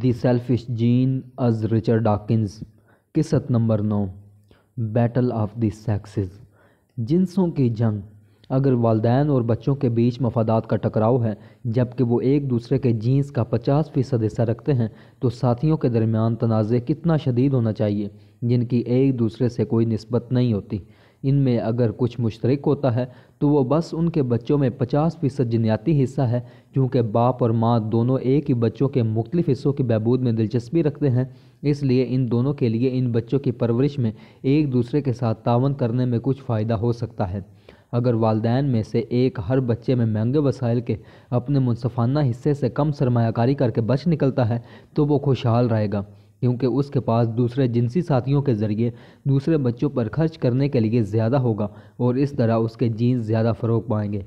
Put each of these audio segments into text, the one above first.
दी selfish gene अज Richard Dawkins किसत number नौ बैटल ऑफ द सेक्सेस जिनसों की जंग अगर वालदेन और बच्चों के बीच मफादात का टकराव है जबकि वो एक दूसरे के जीन्स का पचास फ़ीसद हिस्सा रखते हैं तो साथियों के दरमियान तनाज़े कितना शदीद होना चाहिए जिनकी एक दूसरे से कोई नस्बत नहीं होती इनमें अगर कुछ मुश्तरक होता है तो वो बस उनके बच्चों में पचास फ़ीसद जनियाती हिस्सा है क्योंकि बाप और माँ दोनों एक ही बच्चों के मुख्तु हिस्सों की बहबूद में दिलचस्पी रखते हैं इसलिए इन दोनों के लिए इन बच्चों की परवरिश में एक दूसरे के साथ तावन करने में कुछ फ़ायदा हो सकता है अगर वालदेन में से एक हर बच्चे में महंगे वसाइल के अपने मुनफाना हिस्से से कम सरमाकारी करके बच निकलता है तो वो खुशहाल रहेगा क्योंकि उसके पास दूसरे जिनसी साथियों के ज़रिए दूसरे बच्चों पर खर्च करने के लिए ज़्यादा होगा और इस तरह उसके जीन्स ज़्यादा फ़रोग पाएंगे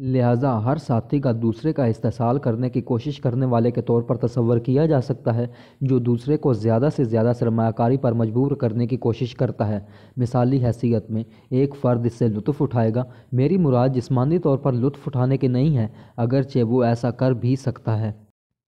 लिहाजा हर साथी का दूसरे का इस्तेसाल करने की कोशिश करने वाले के तौर पर तस्वर किया जा सकता है जो दूसरे को ज़्यादा से ज़्यादा सरमाकारी पर मजबूर करने की कोशिश करता है मिसाली हैसियत में एक फ़र्द इससे लुत्फ़ उठाएगा मेरी मुराद जिसमानी तौर पर लुत्फ़ उठाने की नहीं है अगरचे वो ऐसा कर भी सकता है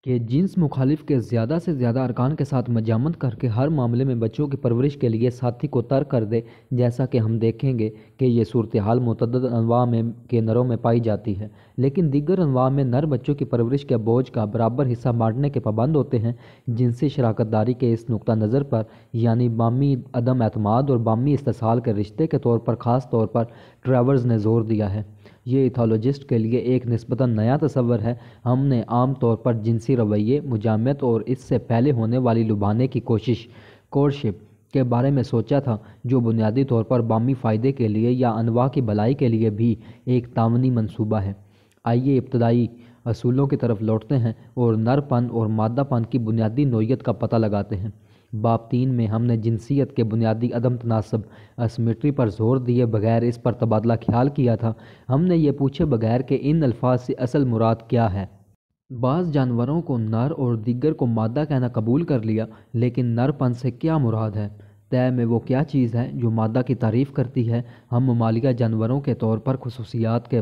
कि जींस मुखालिफ के ज़्यादा से ज़्यादा अरकान के साथ मजामत करके हर मामले में बच्चों की परवरिश के लिए साथी को तर्क कर दे जैसा कि हम देखेंगे कि यह सूरत हाल मतद अनवा में के नरों में पाई जाती है लेकिन दीगर अनवा में नर बच्चों की परवरिश के बोझ का बराबर हिस्सा बांटने के पाबंद होते हैं जिनसे शराकत दारी के इस नुकता नज़र पर यानी बामी अदम अतमाद और बामी इस्ताल के रिश्ते के तौर पर ख़ास तौर पर ट्रैवर्स ने जोर दिया है ये इथोलॉजिस्ट के लिए एक नस्बता नया तस्वर है हमने आम तौर पर जिनसी रवैये मुजामत और इससे पहले होने वाली लुभाने की कोशिश कोरशिप के बारे में सोचा था जो बुनियादी तौर पर बामी फ़ायदे के लिए या अनवा की भलाई के लिए भी एक तावनी मनसूबा है आइए इब्तदाई असूलों की तरफ लौटते हैं और नरपन और मादापन की बुनियादी नोयत का पता लगाते हैं बाब तीन में हमने जिनसीत के बुनियादी अदम तनासब असमिट्री पर जोर दिए बगैर इस पर तबादला ख्याल किया था हमने ये पूछे बगैर कि इन अल्फाज से असल मुराद क्या है बाज़ जानवरों को नर और दिगर को मादा कहना कबूल कर लिया लेकिन नरपन से क्या मुराद है तय में वो क्या चीज़ है जो मादा की तारीफ़ करती है हम ममालिका जानवरों के तौर पर खसूसियात के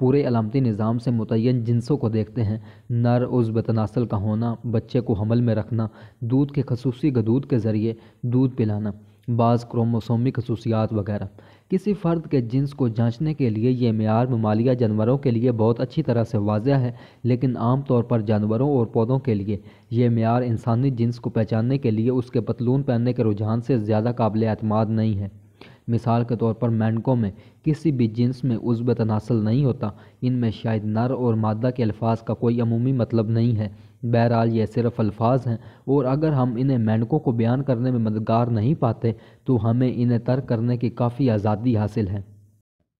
पूरे अलामती निज़ाम से मुतन जिनसों को देखते हैं नर उस बतनासल का होना बच्चे को हमल में रखना दूध के खसूसी गदूद के ज़रिए दूध पिलाना बाज़ क्रोमोसोमी खसूसियात वगैरह किसी फ़र्द के जिन्स को जांचने के लिए ये मैार ममालिया जानवरों के लिए बहुत अच्छी तरह से वाजह है लेकिन आम तौर पर जानवरों और पौधों के लिए ये मैार इंसानी जिन्स को पहचानने के लिए उसके पतलून पहनने के रुझान से ज़्यादा काबिल अतमाद नहीं है मिसाल के तौर पर मैंडकों में किसी भी जिन्स में उज्व तनासल नहीं होता इनमें शायद नर और मादा के अल्फाज का कोई अमूमी मतलब नहीं है बहरहाल ये सिर्फ अल्फाज हैं और अगर हम इन्हें मेंढकों को बयान करने में मददगार नहीं पाते तो हमें इन्हें तर्क करने की काफ़ी आज़ादी हासिल है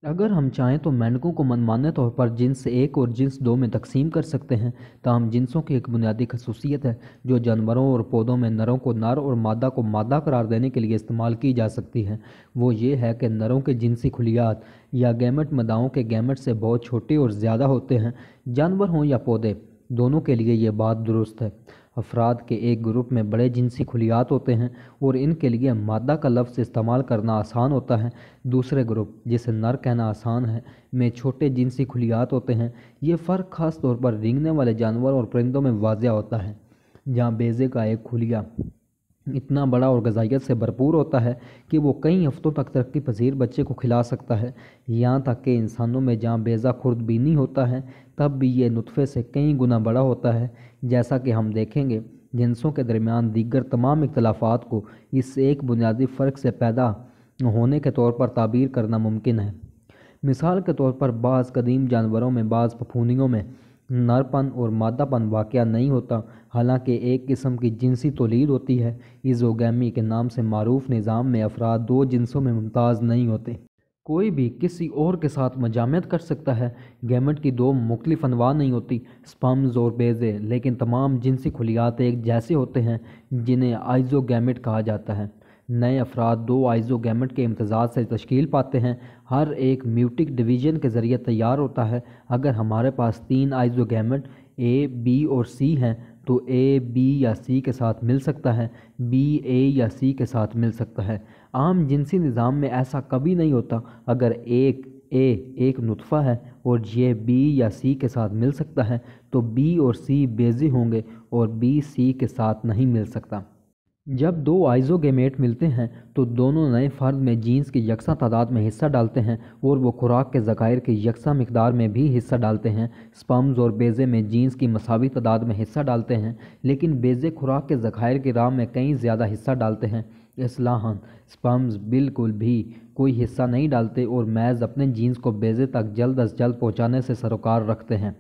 अगर हम चाहें तो मेंढकों को मनमाने तौर पर जिन्स एक और जिन्स दो में तकसीम कर सकते हैं तहम जिन्सों की एक बुनियादी खसूसियत है जो जानवरों और पौधों में नरों को नर और मादा को मादा करार देने के लिए इस्तेमाल की जा सकती है वो ये है कि नरों के जिनसी खुलियात या गैमट मदाओं के गैमट से बहुत छोटे और ज़्यादा होते हैं जानवर हों या पौधे दोनों के लिए ये बात दुरुस्त है अफराद के एक ग्रुप में बड़े जिनसी खुलियात होते हैं और इनके लिए मादा का लफ्ज़ इस्तेमाल करना आसान होता है दूसरे ग्रुप जिसे नर कहना आसान है में छोटे जिनसी खुलियात होते हैं ये फ़र्क ख़ास तौर पर रिंगने वाले जानवर और परिंदों में वाजिया होता है जहाँ बेजे का एक खुलिया इतना बड़ा और गजाइत से भरपूर होता है कि वो कई हफ्तों तक तरक्की पसीर बच्चे को खिला सकता है यहाँ तक कि इंसानों में जहाँ बेजा खुर्दबीनी होता है तब भी ये नुतफ़े से कई गुना बड़ा होता है जैसा कि हम देखेंगे जिनसों के दरमियान दीगर तमाम इख्तलाफात को इस एक बुनियादी फ़र्क से पैदा होने के तौर पर ताबीर करना मुमकिन है मिसाल के तौर पर बाज़ कदीम जानवरों में बाज़ फफूनियों में नरपन और मादापन वाक़ नहीं होता हालांकि एक किस्म की जिनसी तोलीद होती है इज़ोगैमी के नाम से मरूफ़ निज़ाम में अफराद दो जिनसों में मुमताज़ नहीं होते कोई भी किसी और के साथ मजामत कर सकता है गैमेट की दो मुख्तफ अनवा नहीं होती स्पम्स और बेजे लेकिन तमाम जिनसी खुलियात एक जैसे होते हैं जिन्हें आइजो गैमेट कहा जाता है नए अफराद दो आइजो गैमेट के इम्तजाज से तश्कील पाते हैं हर एक म्यूटिक डिवीजन के ज़रिए तैयार होता है अगर हमारे पास तीन आइजो गैमेट ए बी और सी हैं तो ए बी या सी के साथ मिल सकता है बी ए या सी के साथ मिल सकता है आम जिनसी निज़ाम में ऐसा कभी नहीं होता अगर एक ए एक नुतफ़ा है और ये बी या सी के साथ मिल सकता है तो बी और सी बेजी होंगे और बी सी के साथ नहीं मिल सकता जब दो आइजोगेमेट मिलते हैं तो दोनों नए फर्द में जीन्स की यकसा तादाद में हिस्सा डालते हैं और वो खुराक के ज़ायर के यकसा मकदार में भी हिस्सा डालते हैं स्पम्स और बेज़े में जीन्स की मसावी तादाद में हिस्सा डालते हैं लेकिन बेज़े खुराक के ज़ायर की राह में कई ज़्यादा हिस्सा डालते हैं असलाहन स्पम्स बिल्कुल भी कोई हिस्सा नहीं डालते और मैज़ अपने जीन्स को बेजे तक जल्द अज जल्द पहुँचाने से सरोकार रखते हैं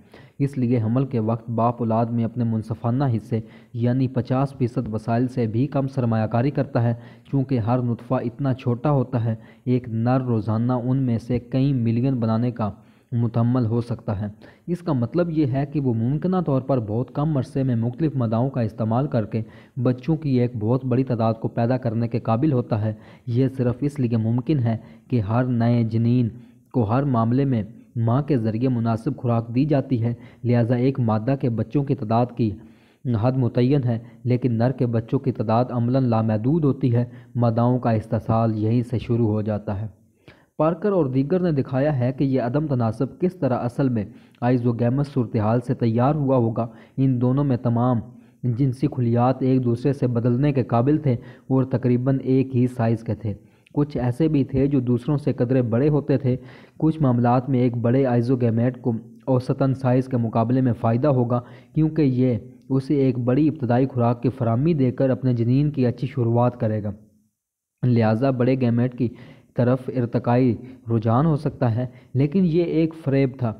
इसलिए हमल के वक्त बाप औलाद में अपने मुनफाना हिस्से यानी 50 फीसद वसाइल से भी कम सरमाकारी करता है क्योंकि हर नुतफ़ा इतना छोटा होता है एक नर रोज़ाना उनमें से कई मिलियन बनाने का मुतमल हो सकता है इसका मतलब ये है कि वो मुमकिन तौर पर बहुत कम अरसे में मुख्तफ मदाओं का इस्तेमाल करके बच्चों की एक बहुत बड़ी तादाद को पैदा करने के काबिल होता है यह सिर्फ इसलिए मुमकिन है कि हर नए जनीन को हर मामले में माँ के ज़रिए मुनासिब खुराक दी जाती है लिहाजा एक मादा के बच्चों की तादाद की हद मुतन है लेकिन नर के बच्चों की तादाद अमला लामहदूद होती है मदाओं का इस्ताल यहीं से शुरू हो जाता है पार्कर और दीगर ने दिखाया है कि यह अदम तनासब किस तरह असल में आइजोगैमस सूरत हाल से तैयार हुआ होगा इन दोनों में तमाम जिनसी खुलियात एक दूसरे से बदलने के काबिल थे और तकरीबन एक ही साइज़ के थे कुछ ऐसे भी थे जो दूसरों से कदरे बड़े होते थे कुछ मामला में एक बड़े आइजोगेमेट को औसतन साइज़ के मुकाबले में फ़ायदा होगा क्योंकि ये उसे एक बड़ी इब्तदाई खुराक की फरहमी देकर अपने जनीन की अच्छी शुरुआत करेगा लिहाजा बड़े गैमेट की तरफ इरतकाई रुझान हो सकता है लेकिन ये एक फ्रेब था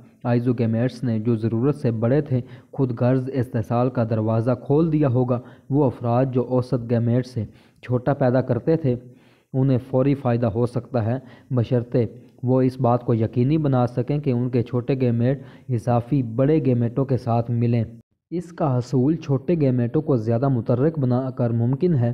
गेमेट्स ने जो ज़रूरत से बड़े थे खुद गर्ज इस्तेसाल का दरवाज़ा खोल दिया होगा वो अफराद जो औसत गेमेट से छोटा पैदा करते थे उन्हें फौरी फ़ायदा हो सकता है बशर्ते वो इस बात को यकीनी बना सकें कि उनके छोटे गेमेट इजाफी बड़े गेमेटों के साथ मिलें इसका हसूल छोटे गेमेटों को ज़्यादा मुतरक बनाकर मुमकिन है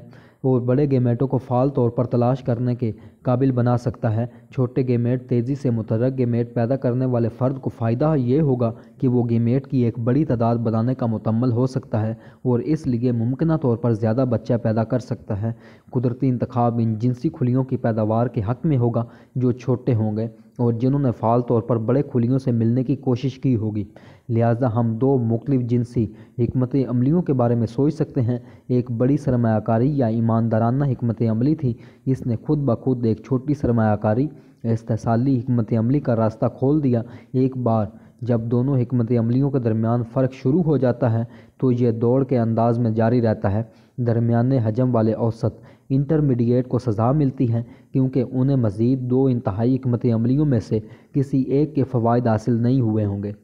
और बड़े गेमेटों को फ़ाल तौर पर तलाश करने के काबिल बना सकता है छोटे गेमेट तेज़ी से मुतरक गेमेट पैदा करने वाले फ़र्द को फ़ायदा ये होगा कि वो गेमेट की एक बड़ी तादाद बनाने का मुतमल हो सकता है और इसलिए मुमकिन तौर पर ज़्यादा बच्चा पैदा कर सकता है कुदरती इंतखब इन जिनसी खुलियों की पैदावार के हक़ में होगा जो छोटे होंगे और जिन्होंने फाल तौर पर बड़े खुलियों से मिलने की कोशिश की होगी लिहाजा हम दो मुख्तफ जिनसी हमत अमलियों के बारे में सोच सकते हैं एक बड़ी सरमाकारी या ईमानदाराना हमत अमली थी इसने खुद ब खुद एक छोटी सरमाकारी इस्तेसाली हमत अमली का रास्ता खोल दिया एक बार जब दोनों हमत अमलियों के दरमियान फ़र्क शुरू हो जाता है तो ये दौड़ के अंदाज में जारी रहता है दरमिया हजम वाले औसत इंटरमीडिएट को सज़ा मिलती है क्योंकि उन्हें मज़ीद दो इंतहाई हमत अमलियों में से किसी एक के फ़वाद हासिल नहीं हुए होंगे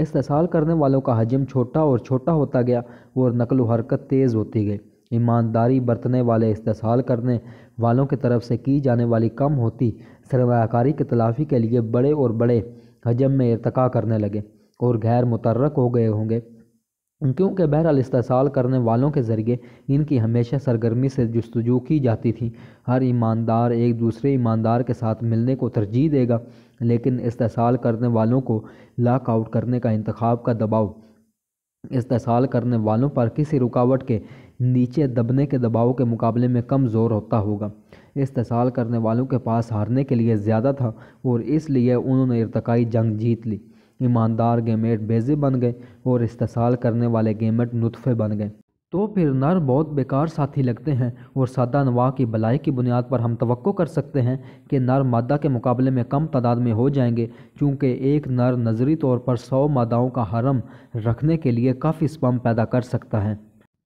इस्तेसाल करने वालों का हजम छोटा और छोटा होता गया और नकल व हरकत तेज़ होती गई ईमानदारी बरतने वाले इस्तेसाल करने वालों की तरफ से की जाने वाली कम होती सरमाकारी की तलाफ़ी के लिए बड़े और बड़े हजम में इरतका करने लगे और गैर मुतरक हो गए होंगे क्योंकि बहरहाल इस्तेसाल करने वालों के ज़रिए इनकी हमेशा सरगर्मी से जस्तजू की जाती थी हर ईमानदार एक दूसरे ईमानदार के साथ मिलने को तरजीह देगा लेकिन इस्तेसाल करने वालों को लाक आउट करने का इंतखब का दबाव इस्तेसाल करने वालों पर किसी रुकावट के नीचे दबने के दबाव के मुकाबले में कम जोर होता होगा इस्तेसाल करने वालों के पास हारने के लिए ज़्यादा था और इसलिए उन्होंने इरतकाई जंग जीत ली ईमानदार गेमेट बेजे बन गए और इस्तेसाल करने वाले गेमेट नुतफ़े बन गए तो फिर नर बहुत बेकार साथी लगते हैं और सादा नवा की भलाई की बुनियाद पर हम तो कर सकते हैं कि नर मादा के मुकाबले में कम तादाद में हो जाएंगे क्योंकि एक नर नज़री तौर पर सौ मादाओं का हरम रखने के लिए काफ़ी स्पम पैदा कर सकता है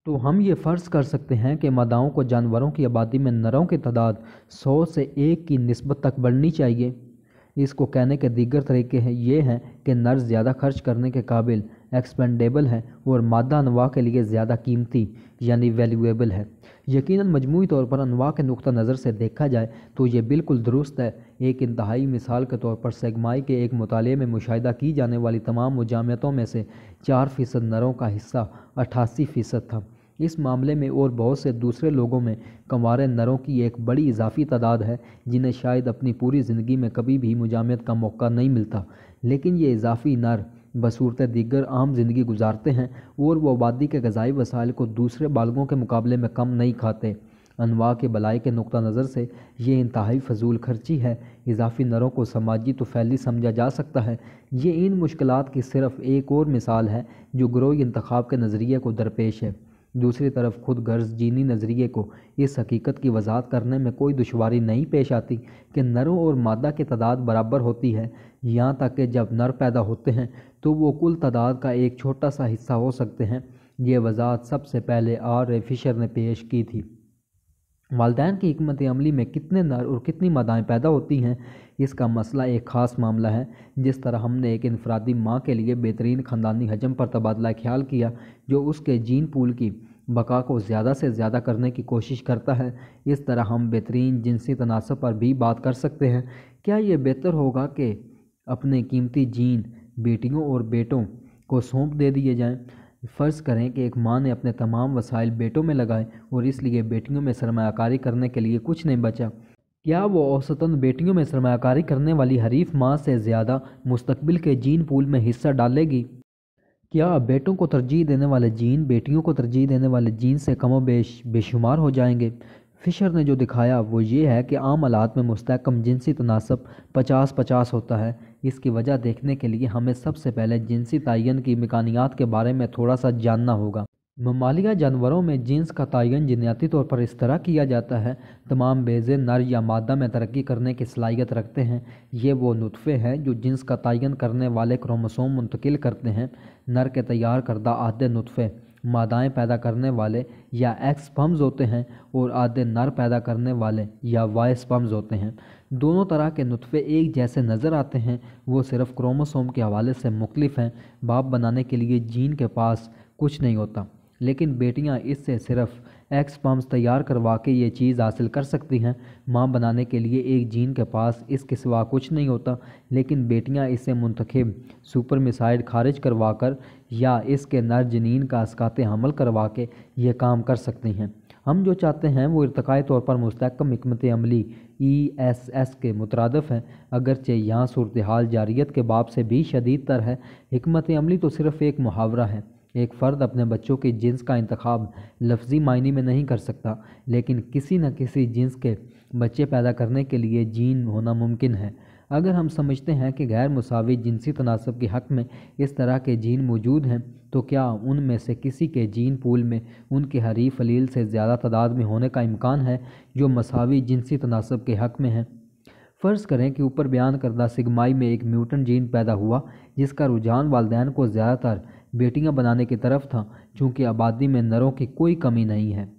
तो हम ये फ़र्ज़ कर सकते हैं कि मादाओं को जानवरों की आबादी में नरों की तादाद सौ से एक की नस्बत तक बढ़नी चाहिए इसको कहने के दीगर तरीके हैं ये हैं कि नर ज़्यादा खर्च करने के काबिल एक्सपेंडेबल है और मादा अनवा के लिए ज़्यादा कीमती यानी वैल्यूएबल है यकीन मजमू तौर पर अनवा के नुक़ नज़र से देखा जाए तो ये बिल्कुल दुरुस्त है एक इंतहाई मिसाल के तौर पर सेगमाई के एक मुताले में मुशाह की जाने वाली तमाम मुजामतों में से चार फ़ीसद नरों का हिस्सा अट्ठासी फ़ीसद था इस मामले में और बहुत से दूसरे लोगों में कंवारे नरों की एक बड़ी इजाफी तादाद है जिन्हें शायद अपनी पूरी ज़िंदगी में कभी भी मुजामत का मौका नहीं मिलता लेकिन ये इजाफी नर बसूरत दीगर आम ज़िंदगी गुजारते हैं और वो आबादी के गजाई वसाइल को दूसरे बालगों के मुकाबले में कम नहीं खाते अनवा के भलाई के नुक़ नज़र से ये इंतहाई फजूल खर्ची है इजाफी नरों को समाजी तो फैली समझा जा सकता है ये इन मुश्किल की सिर्फ़ एक और मिसाल है जो ग्रोह इंतखब के नज़रिए को दरपेश है दूसरी तरफ खुद गर्जजीनी नज़रिए को इस हकीकत की वजाहत करने में कोई दुशारी नहीं पेश आती कि नरों और मादा की तादाद बराबर होती है यहाँ तक कि जब नर पैदा होते हैं तो वो कुल तादाद का एक छोटा सा हिस्सा हो सकते हैं ये वजाहत सबसे पहले आर ए फिशर ने पेश की थी वालदेन की हमत अमली में कितने नर और कितनी मादाएँ पैदा होती हैं इसका मसला एक ख़ास मामला है जिस तरह हमने एक इनफरादी माँ के लिए बेहतरीन ख़ानदानी हजम पर तबादला ख्याल किया जो उसके जीन पूल की बका को ज़्यादा से ज़्यादा करने की कोशिश करता है इस तरह हम बेहतरीन जिनसी तनासब पर भी बात कर सकते हैं क्या ये बेहतर होगा कि अपने कीमती जीन बेटियों और बेटों को सौंप दे दिए जाएँ फ़र्ज़ करें कि एक माँ ने अपने तमाम वसाइल बेटों में लगाए और इसलिए बेटियों में सरमाकारी करने के लिए कुछ नहीं बचा क्या वो औसतन बेटियों में सरमाकारी करने वाली हरीफ माँ से ज़्यादा मुस्तबिल के जीन पूल में हिस्सा डालेगी क्या बेटों को तरजीह देने वाले जीन बेटियों को तरजीह देने वाले जीन से कमो बेश बेशुमार हो जाएंगे फिशर ने जो दिखाया वो ये है कि आम आलात में मुस्तकम जिनसी तनासब पचास पचास होता है इसकी वजह देखने के लिए हमें सबसे पहले जिनसी तयन की मकानियात के बारे में थोड़ा सा जानना होगा ममालिया जानवरों में जीन्स का तयन जनियाती तौर पर इस तरह किया जाता है तमाम बेजे नर या मादा में तरक्की करने की सलाहियत रखते हैं ये वो नुतफ़े हैं जो जीन्स का तयन करने वाले क्रोमोसोम मुंतकिल करते हैं नर के तैयार करदा आधे नुतफ़े मादाएं पैदा करने वाले या एक्स स्पम्स होते हैं और आधे नर पैदा करने वाले या वाई स्पम्स होते हैं दोनों तरह के नुतफ़े एक जैसे नज़र आते हैं वो सिर्फ क्रोमोसोम के हवाले से मुख्तफ हैं बाप बनाने के लिए जीन के पास कुछ नहीं होता लेकिन बेटियाँ इससे सिर्फ एक्स पम्प्स तैयार करवा के ये चीज़ हासिल कर सकती हैं माँ बनाने के लिए एक जीन के पास इसके सिवा कुछ नहीं होता लेकिन बेटियाँ इसे मंतखब सुपर मिसाइल खारिज करवा कर या इसके नर जनीन का असकात हमल करवा के ये काम कर सकती हैं हम जो चाहते हैं वो इरतकाई तौर पर मुस्तकम हमत अमली ई एस एस के मुतरदफ़ हैं अगरचे यहाँ सूरत हाल जारियत के बाब से भी शदीद तर है हमत अमली तो सिर्फ़ एक मुहावरा है एक फ़र्द अपने बच्चों की जिन्स का इंतखब लफ्ज़ी मायने में नहीं कर सकता लेकिन किसी न किसी जिन्स के बच्चे पैदा करने के लिए जीन होना मुमकिन है अगर हम समझते हैं कि गैर मुसावी जिनसी तनासब के हक़ में इस तरह के जीन मौजूद हैं तो क्या उनमें से किसी के जीन पूल में उनके हरीफ अलील से ज़्यादा तादाद में होने का इम्कान है जो मसावी जिनसी तनासब के हक़ में हैं फ़र्ज़ करें कि ऊपर बयान करदा सिगमाई में एक म्यूटन जीन पैदा हुआ जिसका रुझान वालदेन को ज़्यादातर बेटियां बनाने की तरफ था क्योंकि आबादी में नरों की कोई कमी नहीं है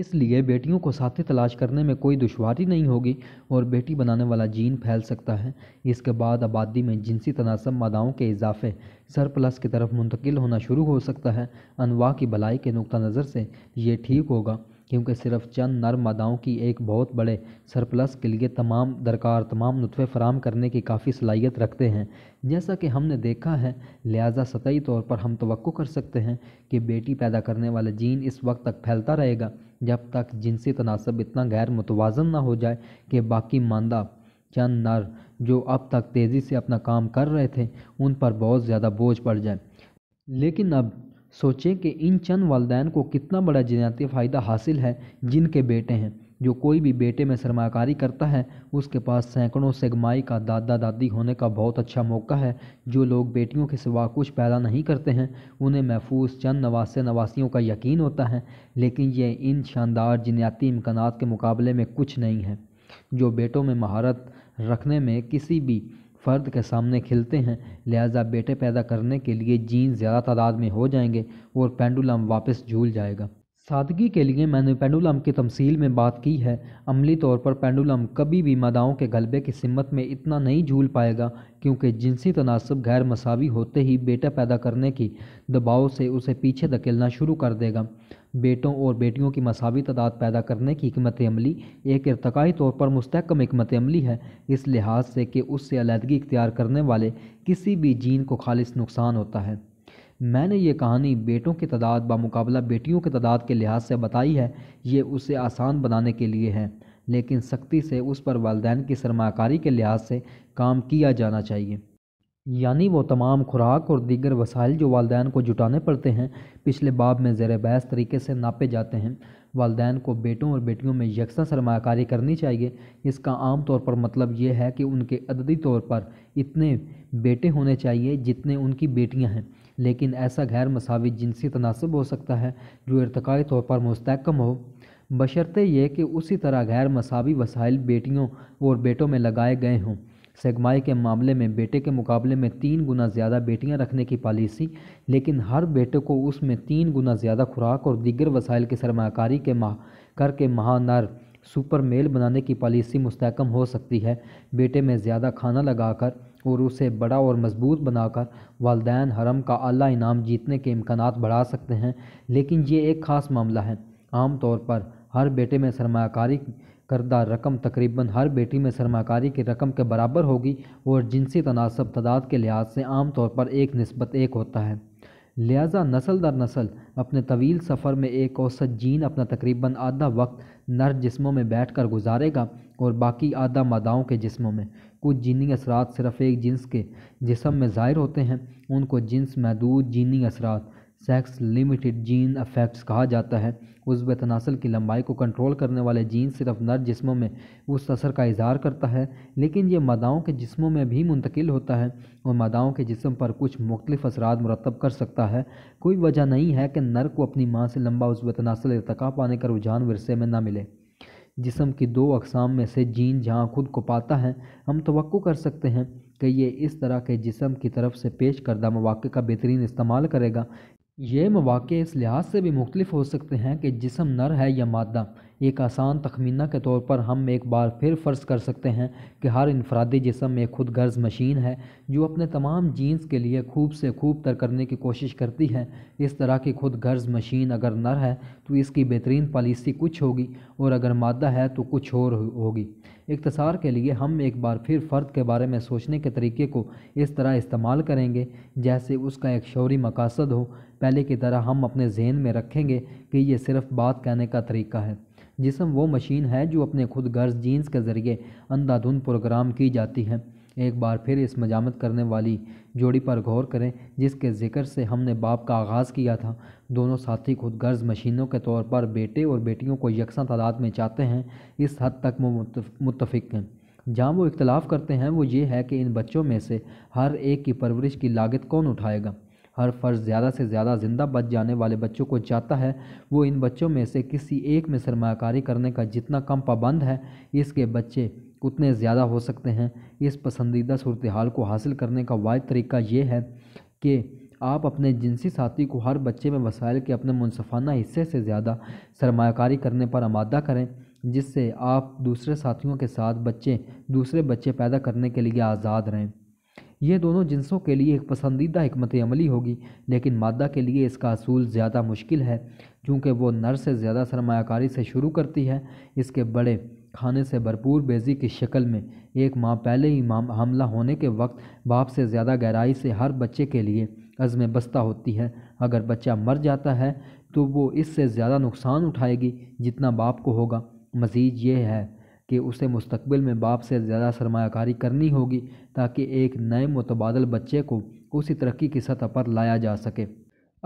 इसलिए बेटियों को साथी तलाश करने में कोई दुश्वारी नहीं होगी और बेटी बनाने वाला जीन फैल सकता है इसके बाद आबादी में जिनसी तनासब मादाओं के इजाफे सरप्लस की तरफ मुंतकिल होना शुरू हो सकता है अनवा की भलाई के नुक़ नज़र से ये ठीक होगा क्योंकि सिर्फ चंद नर मादाओं की एक बहुत बड़े सरप्लस के लिए तमाम दरकार तमाम नुतफ़े फ़राम करने की काफ़ी सलाहियत रखते हैं जैसा कि हमने देखा है लिहाजा सतही तौर पर हम तो कर सकते हैं कि बेटी पैदा करने वाला जीन इस वक्त तक फैलता रहेगा जब तक जिनसी तनासब इतना गैर मुतवाजन ना हो जाए कि बाकी मानदा चंद नर जो अब तक तेज़ी से अपना काम कर रहे थे उन पर बहुत ज़्यादा बोझ पड़ जाए लेकिन अब सोचें कि इन चंद वालदेन को कितना बड़ा जीनाती फ़ायदा हासिल है जिनके बेटे हैं जो कोई भी बेटे में सरमाकारी करता है उसके पास सैकड़ों सेगमाई का दादा दादी होने का बहुत अच्छा मौका है जो लोग बेटियों के सिवा कुछ पैदा नहीं करते हैं उन्हें महफूज चंद नवासे नवासियों का यकीन होता है लेकिन ये इन शानदार जिनयाती इम्कान के मुकाबले में कुछ नहीं है जो बेटों में महारत रखने में किसी भी फ़र्द के सामने खिलते हैं लिहाजा बेटे पैदा करने के लिए जीन ज़्यादा तादाद में हो जाएंगे और पेंडुलम वापस झूल जाएगा सादगी के लिए मैंने पेंडुलम की तमसील में बात की है अमली तौर पर पेंडुलम कभी भी मदाओं के गलबे की सिमत में इतना नहीं झूल पाएगा क्योंकि जिनसी तनासब गैर मसावी होते ही बेटा पैदा करने की दबाव से उसे पीछे धकेलना शुरू कर देगा बेटों और बेटियों की मसावी तादाद पैदा करने की हमत अमली एक इरतकाई तौर पर मुस्तकम हमत अमली है इस लिहाज से कि उससे अलीहदगी इख्तियार करने वाले किसी भी जीन को खालिश नुकसान होता है मैंने ये कहानी बेटों की तादाद बामुकाबला बेटियों की तादाद के लिहाज से बताई है ये उसे आसान बनाने के लिए है लेकिन सख्ती से उस पर वालदेन की सरमाकारी के लिहाज से काम किया जाना चाहिए यानी वो तमाम खुराक और दीगर वसाइल जो वालदेन को जुटाने पड़ते हैं पिछले बाब में ज़र बहस तरीके से नापे जाते हैं वालदेन को बेटों और बेटियों में यकसा सरमाकारी करनी चाहिए इसका आम तौर पर मतलब ये है कि उनके अददी तौर पर इतने बेटे होने चाहिए जितने उनकी बेटियाँ हैं लेकिन ऐसा गैर मसावी जिनसी तनासब हो सकता है जो इरतकाई तौर पर मुस्तकम हो बशर्ते ये कि उसी तरह गैर मसावी वसाइल बेटियों और बेटों में लगाए गए हों सेगमाई के मामले में बेटे के मुकाबले में तीन गुना ज़्यादा बेटियां रखने की पॉलिसी लेकिन हर बेटे को उसमें तीन गुना ज़्यादा खुराक और दीगर वसाइल की सरमाकारी के माह करके महानर सुपर मेल बनाने की पॉलिसी मुस्तकम हो सकती है बेटे में ज़्यादा खाना लगाकर और उसे बड़ा और मजबूत बनाकर वालदेन हरम का अला इनाम जीतने के इम्कान बढ़ा सकते हैं लेकिन ये एक ख़ास मामला है आम तौर पर हर बेटे में सरमाकारी करदा रकम तकरीबन हर बेटी में सरमाकारी की रकम के बराबर होगी और जिनसी तनासब तादाद के लिहाज से आम तौर पर एक नस्बत एक होता है लिहाजा नसल दर नसल अपने तवील सफ़र में एक औसत जीन अपना तकरीबन आधा वक्त नर जिस्मों में बैठ कर गुजारेगा और बाकी आधा मादाओं के जिस्मों में कुछ जीनी असरात सिर्फ़ एक जिन्स के जिसम में ज़ाहिर होते हैं उनको जिन्स महदूद जीनी असरात सेक्स लिमिटेड जीन अफेक्ट्स कहा जाता है उस तनासल की लंबाई को कंट्रोल करने वाले जीन सिर्फ नर जिस्मों में उस असर का इजहार करता है लेकिन ये मादाओं के जिस्मों में भी मुंतकिल होता है और मादाओं के जिस्म पर कुछ मुख्तफ असरात मुरतब कर सकता है कोई वजह नहीं है कि नर को अपनी माँ से लंबा उस तनासल इरतका पाने का रुझान वरसे में ना मिले जिसम की दो अकसाम में से जीन जहाँ खुद को पाता है हम तो कर सकते हैं कि ये इस तरह के जिसम की तरफ से पेश करदा मौाक़े का बेहतरीन इस्तेमाल करेगा ये मौाक़े इस लिहाज से भी मुख्तफ हो सकते हैं कि जिसम नर है या मादा एक आसान तखमीना के तौर पर हम एक बार फिर फ़र्ज़ कर सकते हैं कि हर इनफरादी जिसम एक खुद गर्ज मशीन है जो अपने तमाम जीन्स के लिए खूब से खूब तर करने की कोशिश करती है इस तरह की खुद गर्ज मशीन अगर नर है तो इसकी बेहतरीन पॉलिसी कुछ होगी और अगर मादा है तो कुछ और होगी इकतसार के लिए हम एक बार फिर फ़र्द के बारे में सोचने के तरीके को इस तरह इस्तेमाल करेंगे जैसे उसका एक शौरी मकासद हो पहले की तरह हम अपने जहन में रखेंगे कि ये सिर्फ बात कहने का तरीका है जिसम वो मशीन है जो अपने खुद गर्ज जीन्स के ज़रिए अंधाधुंध प्रोग्राम की जाती है एक बार फिर इस मजामत करने वाली जोड़ी पर गौर करें जिसके ज़िक्र से हमने बाप का आगाज़ किया था दोनों साथी खुद गर्ज मशीनों के तौर पर बेटे और बेटियों को यकसा तादाद में चाहते हैं इस हद तक वो मुतफिक हैं जहाँ वो इख्तलाफ करते हैं वो ये है कि इन बच्चों में से हर एक की परवरिश की लागत कौन उठाएगा हर फर्ज ज़्यादा से ज़्यादा ज़िंदा बच जाने वाले बच्चों को चाहता है वो इन बच्चों में से किसी एक में सरमाकारी करने का जितना कम पाबंद है इसके बच्चे उतने ज़्यादा हो सकते हैं इस पसंदीदा सूरत हाल को हासिल करने का वाद तरीका ये है कि आप अपने जिनसी साथी को हर बच्चे में वसाइल के अपने मुनफाना हिस्से से ज़्यादा सरमाकारी करने पर आमादा करें जिससे आप दूसरे साथियों के साथ बच्चे दूसरे बच्चे पैदा करने के लिए आज़ाद रहें ये दोनों जिनसों के लिए एक पसंदीदा हमत अमली होगी लेकिन मादा के लिए इसका असूल ज़्यादा मुश्किल है क्योंकि वो नर से ज़्यादा सरमाकारी से शुरू करती है इसके बड़े खाने से भरपूर बेजी की शक्ल में एक माह पहले ही हमला होने के वक्त बाप से ज़्यादा गहराई से हर बच्चे के लिए कर्ज बस्ता होती है अगर बच्चा मर जाता है तो वो इससे ज़्यादा नुकसान उठाएगी जितना बाप को होगा मज़ीद ये है कि उसे मुस्तबिल में बाप से ज़्यादा सरमाकारी करनी होगी ताकि एक नए मुतबादल बच्चे को उसी तरक्की की सतह पर लाया जा सके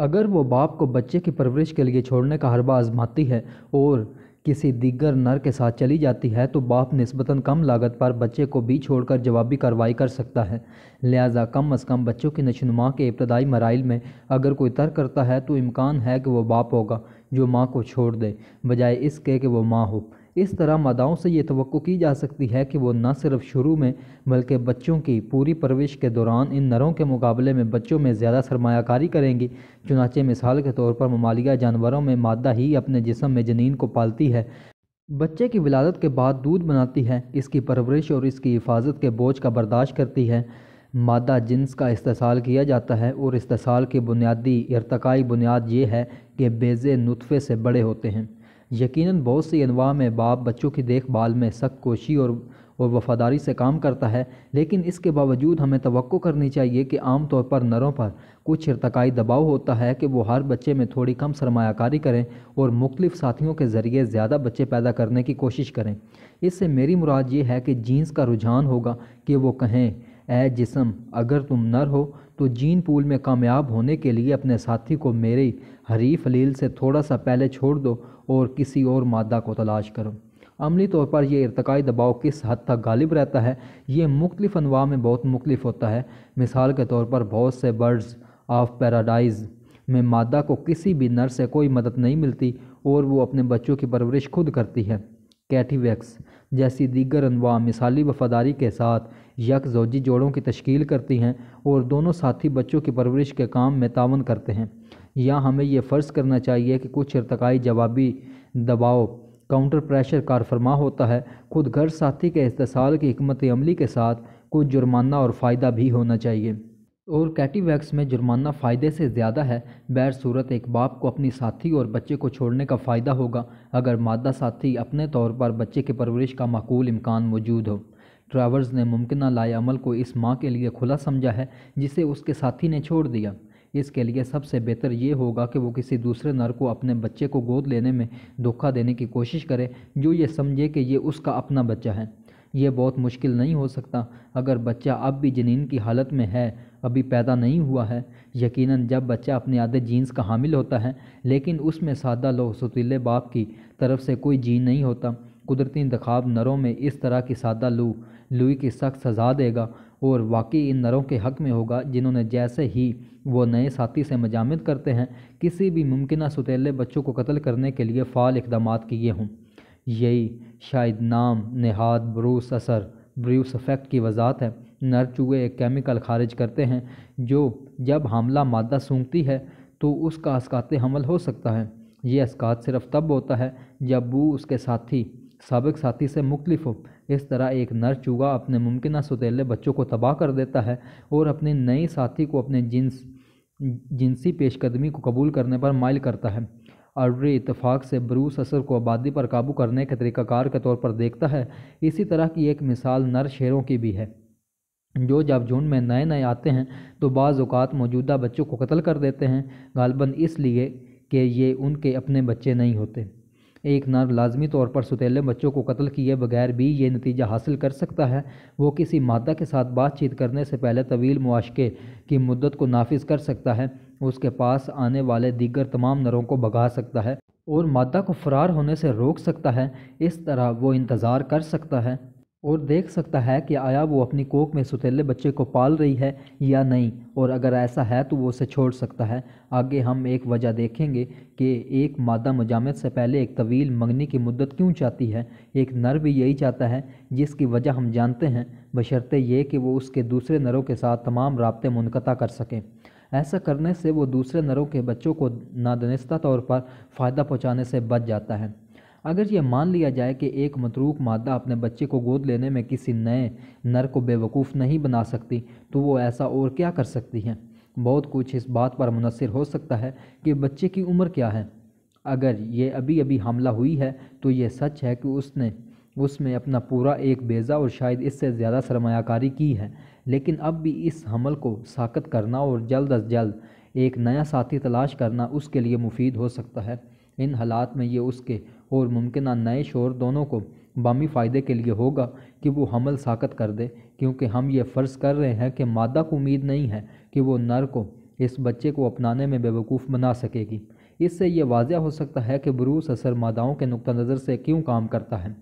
अगर वो बाप को बच्चे की परवरिश के लिए छोड़ने का हरबा आजमाती है और किसी दिग्गर नर के साथ चली जाती है तो बाप नस्बता कम लागत पर बच्चे को भी छोड़कर जवाबी कार्रवाई कर सकता है लिहाजा कम अज़ कम बच्चों की नशोनुमा के इब्तदाई मराइल में अगर कोई तर्क करता है तो इम्कान है कि वह बाप होगा जो माँ को छोड़ दे बजाय इसके कि वह माँ हो इस तरह मादाओं से ये तो की जा सकती है कि वो न सिर्फ शुरू में बल्कि बच्चों की पूरी परवरिश के दौरान इन नरों के मुकाबले में बच्चों में ज़्यादा सरमाकारी करेंगी चुनाचे मिसाल के तौर पर ममालिया जानवरों में मादा ही अपने जिसम में जनीन को पालती है बच्चे की विलादत के बाद दूध बनाती है इसकी परवरिश और इसकी हिफाजत के बोझ का बर्दाश्त करती है मादा जिन्स का इस्तेसाल किया जाता है और इस्तेसाल की बुनियादी इरतकई बुनियाद ये है कि बेज़े नुतफ़े से बड़े होते हैं यकीनन बहुत से अनवा में बाप बच्चों की देखभाल में सख्त कोशी और और वफादारी से काम करता है लेकिन इसके बावजूद हमें तो करनी चाहिए कि आम तौर पर नरों पर कुछ इरतकई दबाव होता है कि वो हर बच्चे में थोड़ी कम सरमाकारी करें और मुख्तफ साथियों के ज़रिए ज़्यादा बच्चे पैदा करने की कोशिश करें इससे मेरी मुराद ये है कि जीन्स का रुझान होगा कि वो कहें ए जिसम अगर तुम नर हो तो जीन पूल में कामयाब होने के लिए अपने साथी को मेरी हरीफ फलील से थोड़ा सा पहले छोड़ दो और किसी और मादा को तलाश करो अमली तौर पर यह इरतकाई दबाव किस हद तक गालिब रहता है ये मुख्तफ अनवा में बहुत मुख्तफ होता है मिसाल के तौर पर बहुत से बर्ड्स ऑफ पैराडाइज में मादा को किसी भी नर से कोई मदद नहीं मिलती और वो अपने बच्चों की परवरिश खुद करती है कैटिवैक्स जैसी दीगर अनवा मिसाली वफादारी के साथ यक जोजी जोड़ों की तश्कील करती हैं और दोनों साथी बच्चों की परवरिश के काम में तावन करते हैं या हमें यह फ़र्ज़ करना चाहिए कि कुछ इरतकई जवाबी दबाव काउंटर प्रेशर कारफरमा होता है खुद घर साथी के इस्ताल की हमत अमली के साथ कुछ जुर्माना और फ़ायदा भी होना चाहिए और कैटीवैक्स में जुर्माना फ़ायदे से ज़्यादा है बैर सूरत एक बाप को अपनी साथी और बच्चे को छोड़ने का फ़ायदा होगा अगर मादा साथी अपने तौर पर बच्चे की परवरिश का माकूल इम्कान मौजूद हो ट्रैवर्स ने मुमकिन लाए अमल को इस माँ के लिए खुला समझा है जिसे उसके साथी ने छोड़ दिया इसके लिए सबसे बेहतर ये होगा कि वो किसी दूसरे नर को अपने बच्चे को गोद लेने में धोखा देने की कोशिश करे जो ये समझे कि ये उसका अपना बच्चा है यह बहुत मुश्किल नहीं हो सकता अगर बच्चा अब भी जनीन की हालत में है अभी पैदा नहीं हुआ है यकीनन जब बच्चा अपने आधे जीन्स का हामिल होता है लेकिन उसमें सादा लो सतीले बाप की तरफ से कोई जीन नहीं होता कुदरती इंतखाब नरों में इस तरह की सादा लू लुई की सख्त सज़ा देगा और वाकई इन नरों के हक में होगा जिन्होंने जैसे ही वो नए साथी से मजामत करते हैं किसी भी मुमकिन सतीले बच्चों को कत्ल करने के लिए फ़ाल इकदाम किए हों यही शायद नाम नेहाद ब्रूस असर ब्रूस इफेक्ट की वजात है नर चूहे एक केमिकल खारिज करते हैं जो जब हमला मादा सूंघती है तो उसका असकात हमल हो सकता है ये असकात सिर्फ तब होता है जब वो उसके साथी सबक साथी से मुख्तफ हो इस तरह एक नर चूहा अपने मुमकिन सतीले बच्चों को तबाह कर देता है और अपने नए साथी को अपने जिन्स जिनसी पेशकदमी को कबूल करने पर माइल करता है आर्डरे इतफाक़ से ब्रूस असर को आबादी पर काबू करने के तरीक़ाकार के तौर पर देखता है इसी तरह की एक मिसाल नर शेरों की भी है जो जब झुंड में नए नए आते हैं तो बाज़ात मौजूदा बच्चों को कत्ल कर देते हैं गालबन इसलिए कि ये उनके अपने बच्चे नहीं होते एक नर लाजमी तौर पर सुतीले बच्चों को कत्ल किए बगैर भी ये नतीजा हासिल कर सकता है वो किसी मादा के साथ बातचीत करने से पहले तवील मुआशके की मदत को नाफिज कर सकता है उसके पास आने वाले दीगर तमाम नरों को भगा सकता है और मादा को फरार होने से रोक सकता है इस तरह वो इंतज़ार कर सकता है और देख सकता है कि आया वो अपनी कोख में सुतेले बच्चे को पाल रही है या नहीं और अगर ऐसा है तो वो उसे छोड़ सकता है आगे हम एक वजह देखेंगे कि एक मादा मजामत से पहले एक तवील मंगनी की मुद्दत क्यों चाहती है एक नर भी यही चाहता है जिसकी वजह हम जानते हैं बशर्ते ये कि वो उसके दूसरे नरों के साथ तमाम रबते मुनक़ा कर सकें ऐसा करने से वो दूसरे नरों के बच्चों को नादनिस्ता तौर पर फ़ायदा पहुँचाने से बच जाता है अगर यह मान लिया जाए कि एक मतरूक मादा अपने बच्चे को गोद लेने में किसी नए नर को बेवकूफ़ नहीं बना सकती तो वो ऐसा और क्या कर सकती हैं बहुत कुछ इस बात पर मुनसर हो सकता है कि बच्चे की उम्र क्या है अगर ये अभी अभी हमला हुई है तो ये सच है कि उसने उसमें अपना पूरा एक बेजा और शायद इससे ज़्यादा सरमाकारी की है लेकिन अब भी इस हमल को साकत करना और जल्द अज जल्द एक नया साथी तलाश करना उसके लिए मुफीद हो सकता है इन हालात में ये उसके और मुमकिन नए शोर दोनों को बामी फ़ायदे के लिए होगा कि वो हमल साकत कर दे क्योंकि हम ये फ़र्ज़ कर रहे हैं कि मादा को उम्मीद नहीं है कि वो नर को इस बच्चे को अपनाने में बेवकूफ़ बना सकेगी इससे यह वाजह हो सकता है कि बरूस असर मादाओं के नुक़ नज़र से क्यों काम करता है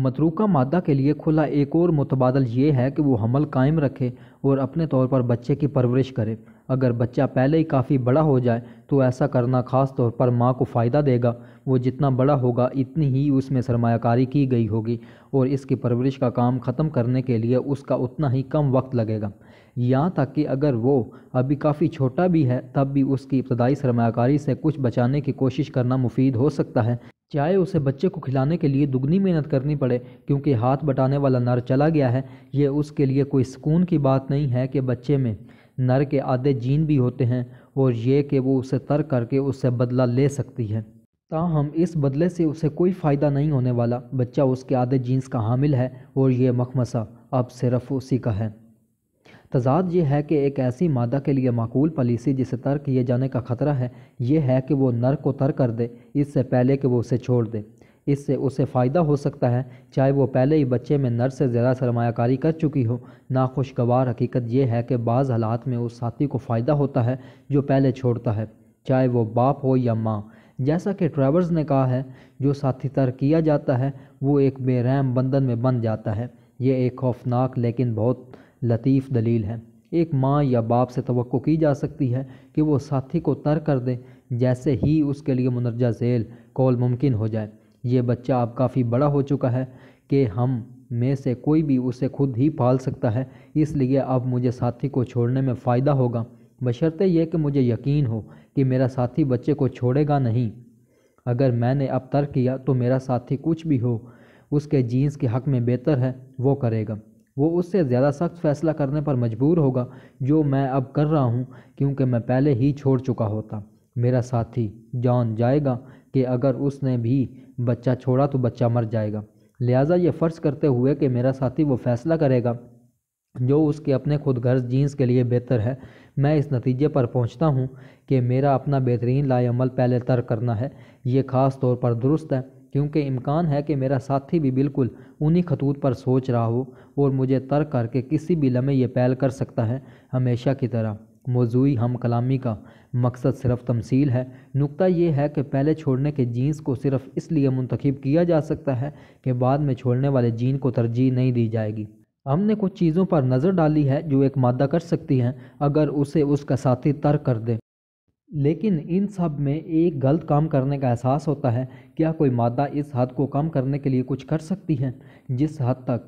मतरूका मादा के लिए खुला एक और मुतबादल ये है कि वो हमल कायम रखे और अपने तौर पर बच्चे की परवरिश करे अगर बच्चा पहले ही काफ़ी बड़ा हो जाए तो ऐसा करना ख़ास तौर पर माँ को फ़ायदा देगा वो जितना बड़ा होगा इतनी ही उसमें सरमाकारी की गई होगी और इसकी परवरिश का काम ख़त्म करने के लिए उसका उतना ही कम वक्त लगेगा यहाँ तक कि अगर वो अभी काफ़ी छोटा भी है तब भी उसकी इब्तदाई सरमाकारी से कुछ बचाने की कोशिश करना मुफीद हो सकता है चाहे उसे बच्चे को खिलाने के लिए दुगनी मेहनत करनी पड़े क्योंकि हाथ बटाने वाला नर चला गया है ये उसके लिए कोई सुकून की बात नहीं है कि बच्चे में नर के आधे जीन भी होते हैं और ये कि वो उसे तर करके उससे बदला ले सकती है ताहम इस बदले से उसे कोई फ़ायदा नहीं होने वाला बच्चा उसके आधे जीन्स का हामिल है और ये मखमसा अब सिर्फ उसी का है तजाद ये है कि एक ऐसी मादा के लिए माकूल पॉलिसी जिसे तर्क किए जाने का ख़तरा है यह है कि वो नर को तर कर दे इससे पहले कि वो उसे छोड़ दे इससे उसे फ़ायदा हो सकता है चाहे वो पहले ही बच्चे में नर से ज़्यादा सरमाकारी कर चुकी हो नाखुशगवार हकीकत यह है कि बाज़ हालात में उस साथी को फ़ायदा होता है जो पहले छोड़ता है चाहे वो बाप हो या माँ जैसा कि ट्रैवल्स ने कहा है जो साथी तर किया जाता है वो एक बेरहम बंधन में बन जाता है ये एक खौफनाक लेकिन बहुत लतीफ़ दलील है एक माँ या बाप से तो की जा सकती है कि वो साथी को तर्क कर दे जैसे ही उसके लिए मुनरजा झेल कॉल मुमकिन हो जाए ये बच्चा अब काफ़ी बड़ा हो चुका है कि हम में से कोई भी उसे खुद ही पाल सकता है इसलिए अब मुझे साथी को छोड़ने में फ़ायदा होगा बशर्ते यह कि मुझे यकीन हो कि मेरा साथी बच्चे को छोड़ेगा नहीं अगर मैंने अब तर्क किया तो मेरा साथी कुछ भी हो उसके जीन्स के हक़ में बेहतर है वो करेगा वो उससे ज़्यादा सख्त फैसला करने पर मजबूर होगा जो मैं अब कर रहा हूँ क्योंकि मैं पहले ही छोड़ चुका होता मेरा साथी जान जाएगा कि अगर उसने भी बच्चा छोड़ा तो बच्चा मर जाएगा लिहाजा ये फ़र्ज़ करते हुए कि मेरा साथी वो फ़ैसला करेगा जो उसके अपने खुद गर्ज जीन्स के लिए बेहतर है मैं इस नतीजे पर पहुंचता हूं कि मेरा अपना बेहतरीन लाल पहले तर्क करना है ये ख़ास तौर पर दुरुस्त है क्योंकि इम्कान है कि मेरा साथी भी बिल्कुल उन्हीं खतूत पर सोच रहा हो और मुझे तर्क करके किसी भी लम्हे ये पहल कर सकता है हमेशा की तरह मौजूई हम कलामी का मकसद सिर्फ तमसील है नुकता यह है कि पहले छोड़ने के जीन्स को सिर्फ इसलिए मुंतखब किया जा सकता है कि बाद में छोड़ने वाले जीन को तरजीह नहीं दी जाएगी हमने कुछ चीज़ों पर नज़र डाली है जो एक मादा कर सकती हैं अगर उसे उसका साथी तर्क कर दे लेकिन इन सब में एक गलत काम करने का एहसास होता है क्या कोई मादा इस हद को कम करने के लिए कुछ कर सकती है जिस हद तक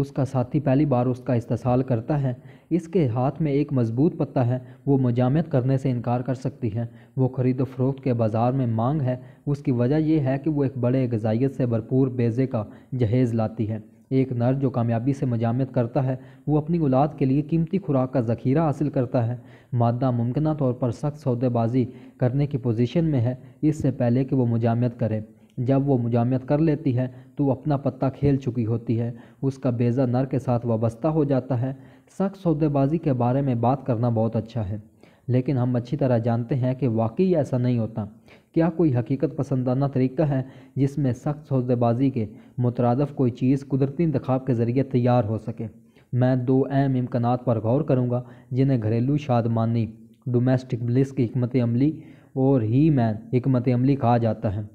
उसका साथी पहली बार उसका इस्तेसाल करता है इसके हाथ में एक मजबूत पत्ता है वो मजामत करने से इनकार कर सकती है वो खरीद फरोख्त के बाज़ार में मांग है उसकी वजह यह है कि वो एक बड़े गजाइत से भरपूर बेजे का जहेज़ लाती है एक नर जो कामयाबी से मजामत करता है वो अपनी औलाद के लिए कीमती खुराक का ज़खीरा हासिल करता है मादा मुमकिन तौर पर सख्त सौदेबाजी करने की पोजीशन में है इससे पहले कि वो मजामत करे जब वो मुजामत कर लेती है तो अपना पत्ता खेल चुकी होती है उसका बेजा नर के साथ वाबस्ता हो जाता है सख्त सौदेबाजी के बारे में बात करना बहुत अच्छा है लेकिन हम अच्छी तरह जानते हैं कि वाकई ऐसा नहीं होता क्या कोई हकीकत पसंदाना तरीका है जिसमें सख्त सौदेबाजी के मुतरदफ़ कोई चीज़ कुदरती इंतखब के ज़रिए तैयार हो सके मैं दो अहम इम्कान पर गौर करूँगा जिन्हें घरेलू शादमानी डोमेस्टिक ब्लिस की हमत अमली और ही मैन हमत अमली कहा जाता है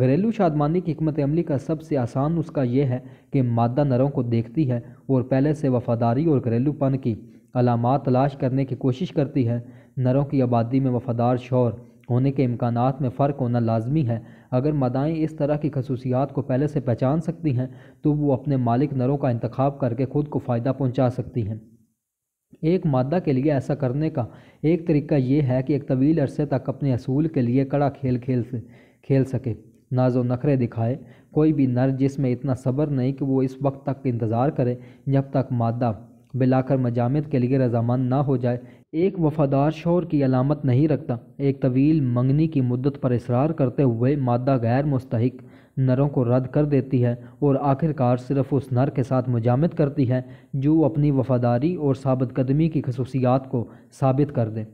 घरेलू शादमानी की हमत अमली का सबसे आसान नुस्खा यह है कि मादा नरों को देखती है और पहले से वफादारी और घरेलूपन की अलामत तलाश करने की कोशिश करती है नरों की आबादी में वफादार शोर होने के इम्कान में फ़र्क होना लाजमी है अगर मदाएँ इस तरह की खसूसियात को पहले से पहचान सकती हैं तो वो अपने मालिक नरों का इंतखब करके खुद को फ़ायदा पहुँचा सकती हैं एक मादा के लिए ऐसा करने का एक तरीका यह है कि एक तवील अरसे तक अपने असूल के लिए कड़ा खेल खेल से खेल सके नाजो नखरे दिखाए कोई भी नर जिसमें इतना सब्र नहीं कि वो इस वक्त तक इंतज़ार करे जब तक मादा बिलाकर मजामत के लिए रजामंद ना हो जाए एक वफादार शोर की अलामत नहीं रखता एक तवील मंगनी की मुद्दत पर इसरार करते हुए मादा गैर मुस्तक नरों को रद्द कर देती है और आखिरकार सिर्फ उस नर के साथ मुजामत करती है जो अपनी वफादारी और साबित कदमी की खसूसियात को साबित कर दे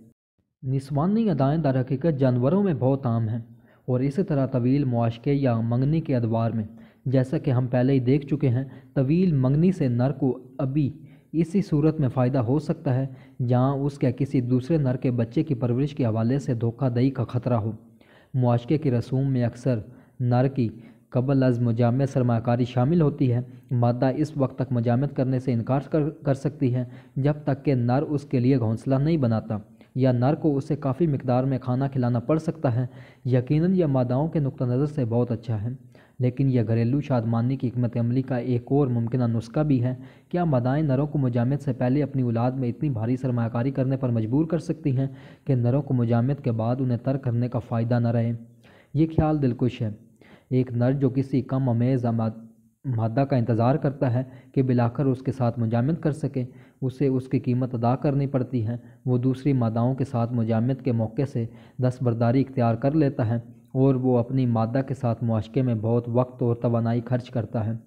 निस्वानी अदाएँ दर हकीकत जानवरों में बहुत आम हैं और इसी तरह तवील मुआशे या मंगनी के अदवार में जैसा कि हम पहले ही देख चुके हैं तवील मंगनी से नर को अभी इसी सूरत में फ़ायदा हो सकता है जहाँ उसके किसी दूसरे नर के बच्चे की परवरिश के हवाले से धोखादही का ख़तरा हो मुआशे की रसूम में अक्सर नर की कबल अज मजाम सरमाकारी शामिल होती है मादा इस वक्त तक मजामत करने से इनकार कर, कर सकती है जब तक कि नर उसके लिए घोंसला नहीं बनाता या नर को उसे काफ़ी मकदार में खाना खिलाना पड़ सकता है यकीनन यह मादाओं के नुक़ नज़र से बहुत अच्छा है लेकिन यह घरेलू शादमानी की हमत अमली का एक और मुमकिन नुस्खा भी है क्या मादाएँ नरों को मुजामत से पहले अपनी औलाद में इतनी भारी सरमाकारी करने पर मजबूर कर सकती हैं कि नरों को मुजामत के बाद उन्हें तर्क करने का फ़ायदा न रहे ये ख्याल दिलकुश है एक नर जो किसी कम अमेज़ मादा का इंतज़ार करता है कि बिलाकर उसके साथ मुजामत कर सके उसे उसकी कीमत अदा करनी पड़ती है वो दूसरी मादाओं के साथ मुजामत के मौके से दस्तबरदारी इख्तियार कर लेता है और वो अपनी मादा के साथ मुआशे में बहुत वक्त और तोानाई खर्च करता है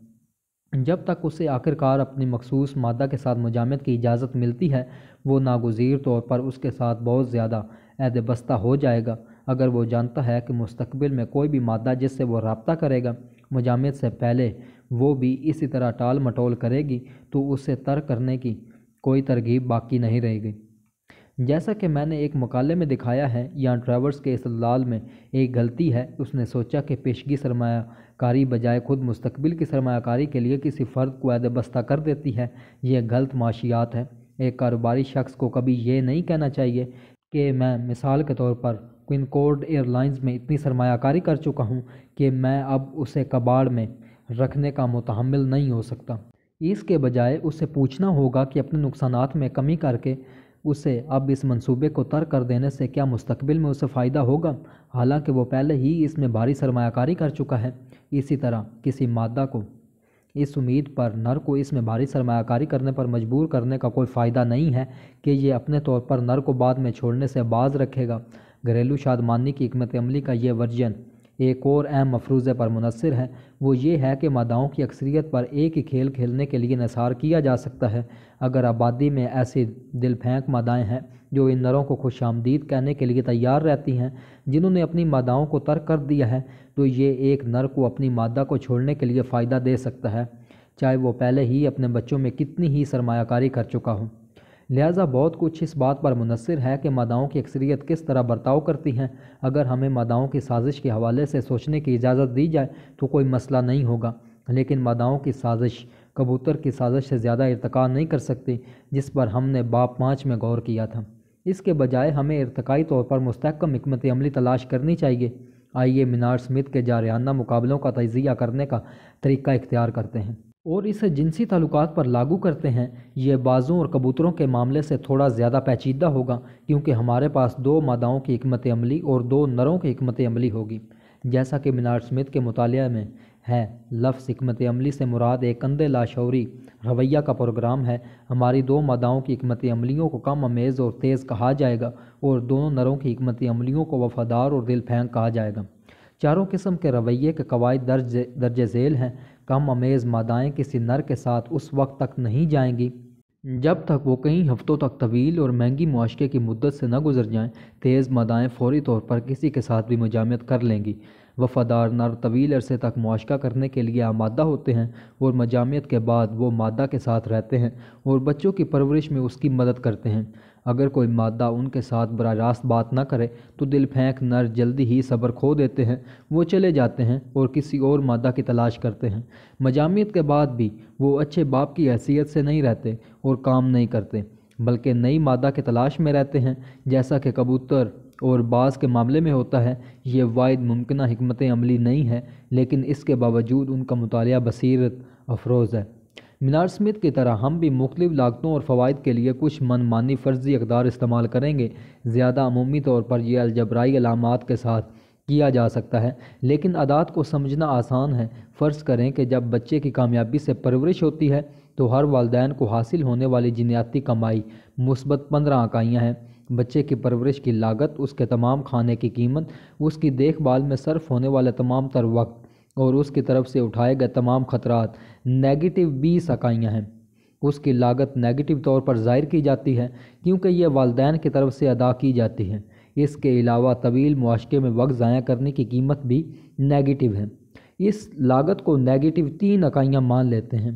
जब तक उसे आखिरकार अपनी मखसूस मादा के साथ मुजामत की इजाज़त मिलती है वो नागजीर तौर पर उसके साथ बहुत ज़्यादा ऐद बस्ता हो जाएगा अगर वो जानता है कि मुस्तबिल में कोई भी मादा जिससे वो रबता करेगा मुजामत से पहले वो भी इसी तरह टाल मटोल करेगी तो उससे तर करने की कोई तरगीब बाकी नहीं रहेगी जैसा कि मैंने एक मकाले में दिखाया है या ड्राइवर्स के इस्तलाल में एक गलती है उसने सोचा कि पेशगी सरमाकारी बजाय खुद मुस्तबिल की सरमाकारी के लिए किसी फ़र्द को अद बस्ता कर देती है यह गलत माशियात है एक कारोबारी शख्स को कभी ये नहीं कहना चाहिए कि मैं मिसाल के तौर पर क्विनकोड एयरलाइंस में इतनी सरमाकारी कर चुका हूँ कि मैं अब उसे कबाड़ में रखने का मुतहमल नहीं हो सकता इसके बजाय उसे पूछना होगा कि अपने नुकसान में कमी करके उसे अब इस मंसूबे को तर्क कर देने से क्या मुस्तबिल में उसे फ़ायदा होगा हालांकि वो पहले ही इसमें भारी सरमाकारी कर चुका है इसी तरह किसी मादा को इस उम्मीद पर नर को इसमें भारी सरमाकारी करने पर मजबूर करने का कोई फ़ायदा नहीं है कि ये अपने तौर पर नर को बाद में छोड़ने से बाज रखेगा घरेलू शादमानी की हमत अमली का यह वर्जन एक और अहम मफरूज़ पर मुनसर है वो ये है कि मादाओं की अक्सरियत पर एक ही खेल खेलने के लिए नसार किया जा सकता है अगर आबादी में ऐसे दिल फेंक मादाएँ हैं जो इन नरों को खुश आमदीद कहने के लिए तैयार रहती हैं जिन्होंने अपनी मादाओं को तर्क कर दिया है तो ये एक नर को अपनी मादा को छोड़ने के लिए फ़ायदा दे सकता है चाहे वो पहले ही अपने बच्चों में कितनी ही सरमाकारी कर चुका हो लिहाजा बहुत कुछ इस बात पर मुनसर है कि मादाओं की अक्सरियत किस तरह बर्ताव करती हैं अगर हमें मादाओं की साजिश के हवाले से सोचने की इजाज़त दी जाए तो कोई मसला नहीं होगा लेकिन मादाओं की साजिश कबूतर की साजिश से ज़्यादा इरतका नहीं कर सकती जिस पर हमने बाप पाँच में गौर किया था इसके बजाय हमें इरतकई तौर पर मुस्तकम हमत अमली तलाश करनी चाहिए आइए मीनार स्मिथ के जारहाना मुकाबलों का तजिया करने का तरीका इख्तियार करते हैं और इसे जिनसी ताल्लुक पर लागू करते हैं यह बाज़ों और कबूतरों के मामले से थोड़ा ज़्यादा पैचीदा होगा क्योंकि हमारे पास दो मादाओं की हमत अमली और दो नरों की हमत अमली होगी जैसा कि मीनार स्मिथ के मुताले में है लफ्स हमत अमली से मुराद एक अंधे लाशौरी रवैया का प्रोग्राम है हमारी दो मादाओं की हमत अमलियों को कम अमेज़ और तेज़ कहा जाएगा और दोनों नरों की हमत अमलियों को वफ़ादार और दिल फेंक कहा जाएगा चारों किस्म के रवैये के कवायद दर्ज दर्ज झेल हैं कम अमेज मादाएँ किसी नर के साथ उस वक्त तक नहीं जाएंगी जब तक वो कई हफ्तों तक तवील और महंगी मुआशे की मदत से न गुजर जाएं, तेज़ मादाएँ फौरी तौर पर किसी के साथ भी मुजामत कर लेंगी वफादार नर तवील अरसे तक मुआशा करने के लिए आमादा होते हैं और मजामियत के बाद वो मादा के साथ रहते हैं और बच्चों की परवरिश में उसकी मदद करते हैं अगर कोई मादा उनके साथ बरह रास्त बात ना करे तो दिल फेंक नर जल्दी ही सब्र खो देते हैं वो चले जाते हैं और किसी और मादा की तलाश करते हैं मजामियत के बाद भी वो अच्छे बाप की हैसियत से नहीं रहते और काम नहीं करते बल्कि नई मादा की तलाश में रहते हैं जैसा कि कबूतर और बाज़ के मामले में होता है ये वाद मुमकिन हमत अमली नहीं है लेकिन इसके बावजूद उनका मताल बसीरत अफरोज़ है मीनार स्मिथ की तरह हम भी मुख्तु लागतों और फ़वाद के लिए कुछ मनमानी फ़र्जी अकदार इस्तेमाल करेंगे ज़्यादा अमूमी तौर पर यह अलजबराई अलामत के साथ किया जा सकता है लेकिन अदात को समझना आसान है फ़र्ज़ करें कि जब बच्चे की कामयाबी से परवरिश होती है तो हर वालदेन को हासिल होने वाली जनियाती कमाई मुस्बत पंद्रह इकाइयाँ हैं बच्चे की परवरिश की लागत उसके तमाम खाने की कीमत उसकी देखभाल में सर्फ होने वाले तमाम तर वक्त और उसकी तरफ से उठाए गए तमाम ख़तरा नेगेटिव बीस इकाइयाँ हैं उसकी लागत नेगेटिव तौर पर जाहिर की जाती है क्योंकि यह वालदेन की तरफ से अदा की जाती है इसके अलावा तवील मुआशे में वक्त ज़ाया करने की कीमत भी नेगेटिव है इस लागत को नेगेटिव तीन इकाइयाँ मान लेते हैं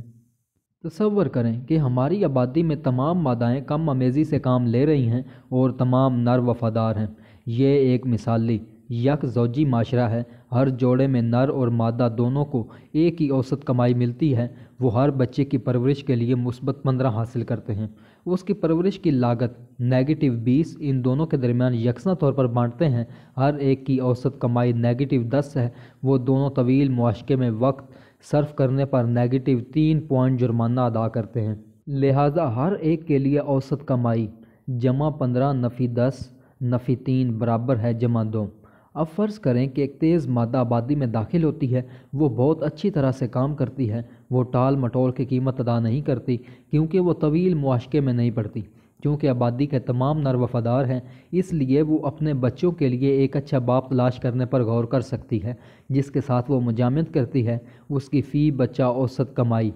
तस्वर करें कि हमारी आबादी में तमाम मादाएँ कम अमेज़ी से काम ले रही हैं और तमाम नर वफादार हैं ये एक मिसाली यक जौजी माशरा है हर जोड़े में नर और मादा दोनों को एक ही औसत कमाई मिलती है वो हर बच्चे की परवरिश के लिए मुस्बत पंद्रह हासिल करते हैं उसकी परवरिश की लागत नेगेटिव बीस इन दोनों के दरमियान यकसा तौर पर बांटते हैं हर एक की औसत कमाई नेगेटिव दस है वो दोनों तवील मुआशे में वक्त सर्फ करने पर नेगेटिव तीन पॉइंट जुर्माना अदा करते हैं लिहाजा हर एक के लिए औसत कमाई जमा पंद्रह नफ़ी दस नफ़ी तीन बराबर है जमा दो अब फ़र्ज़ करें कि एक तेज़ मादा आबादी में दाखिल होती है वो बहुत अच्छी तरह से काम करती है वो टाल मटोल की कीमत अदा नहीं करती क्योंकि वो तवील मुआशके में नहीं पड़ती क्योंकि आबादी के तमाम नर वफादार हैं इसलिए वो अपने बच्चों के लिए एक अच्छा बाप तलाश करने पर गौर कर सकती है जिसके साथ वो मुजामत करती है उसकी फ़ी बच्चा औसत कमाई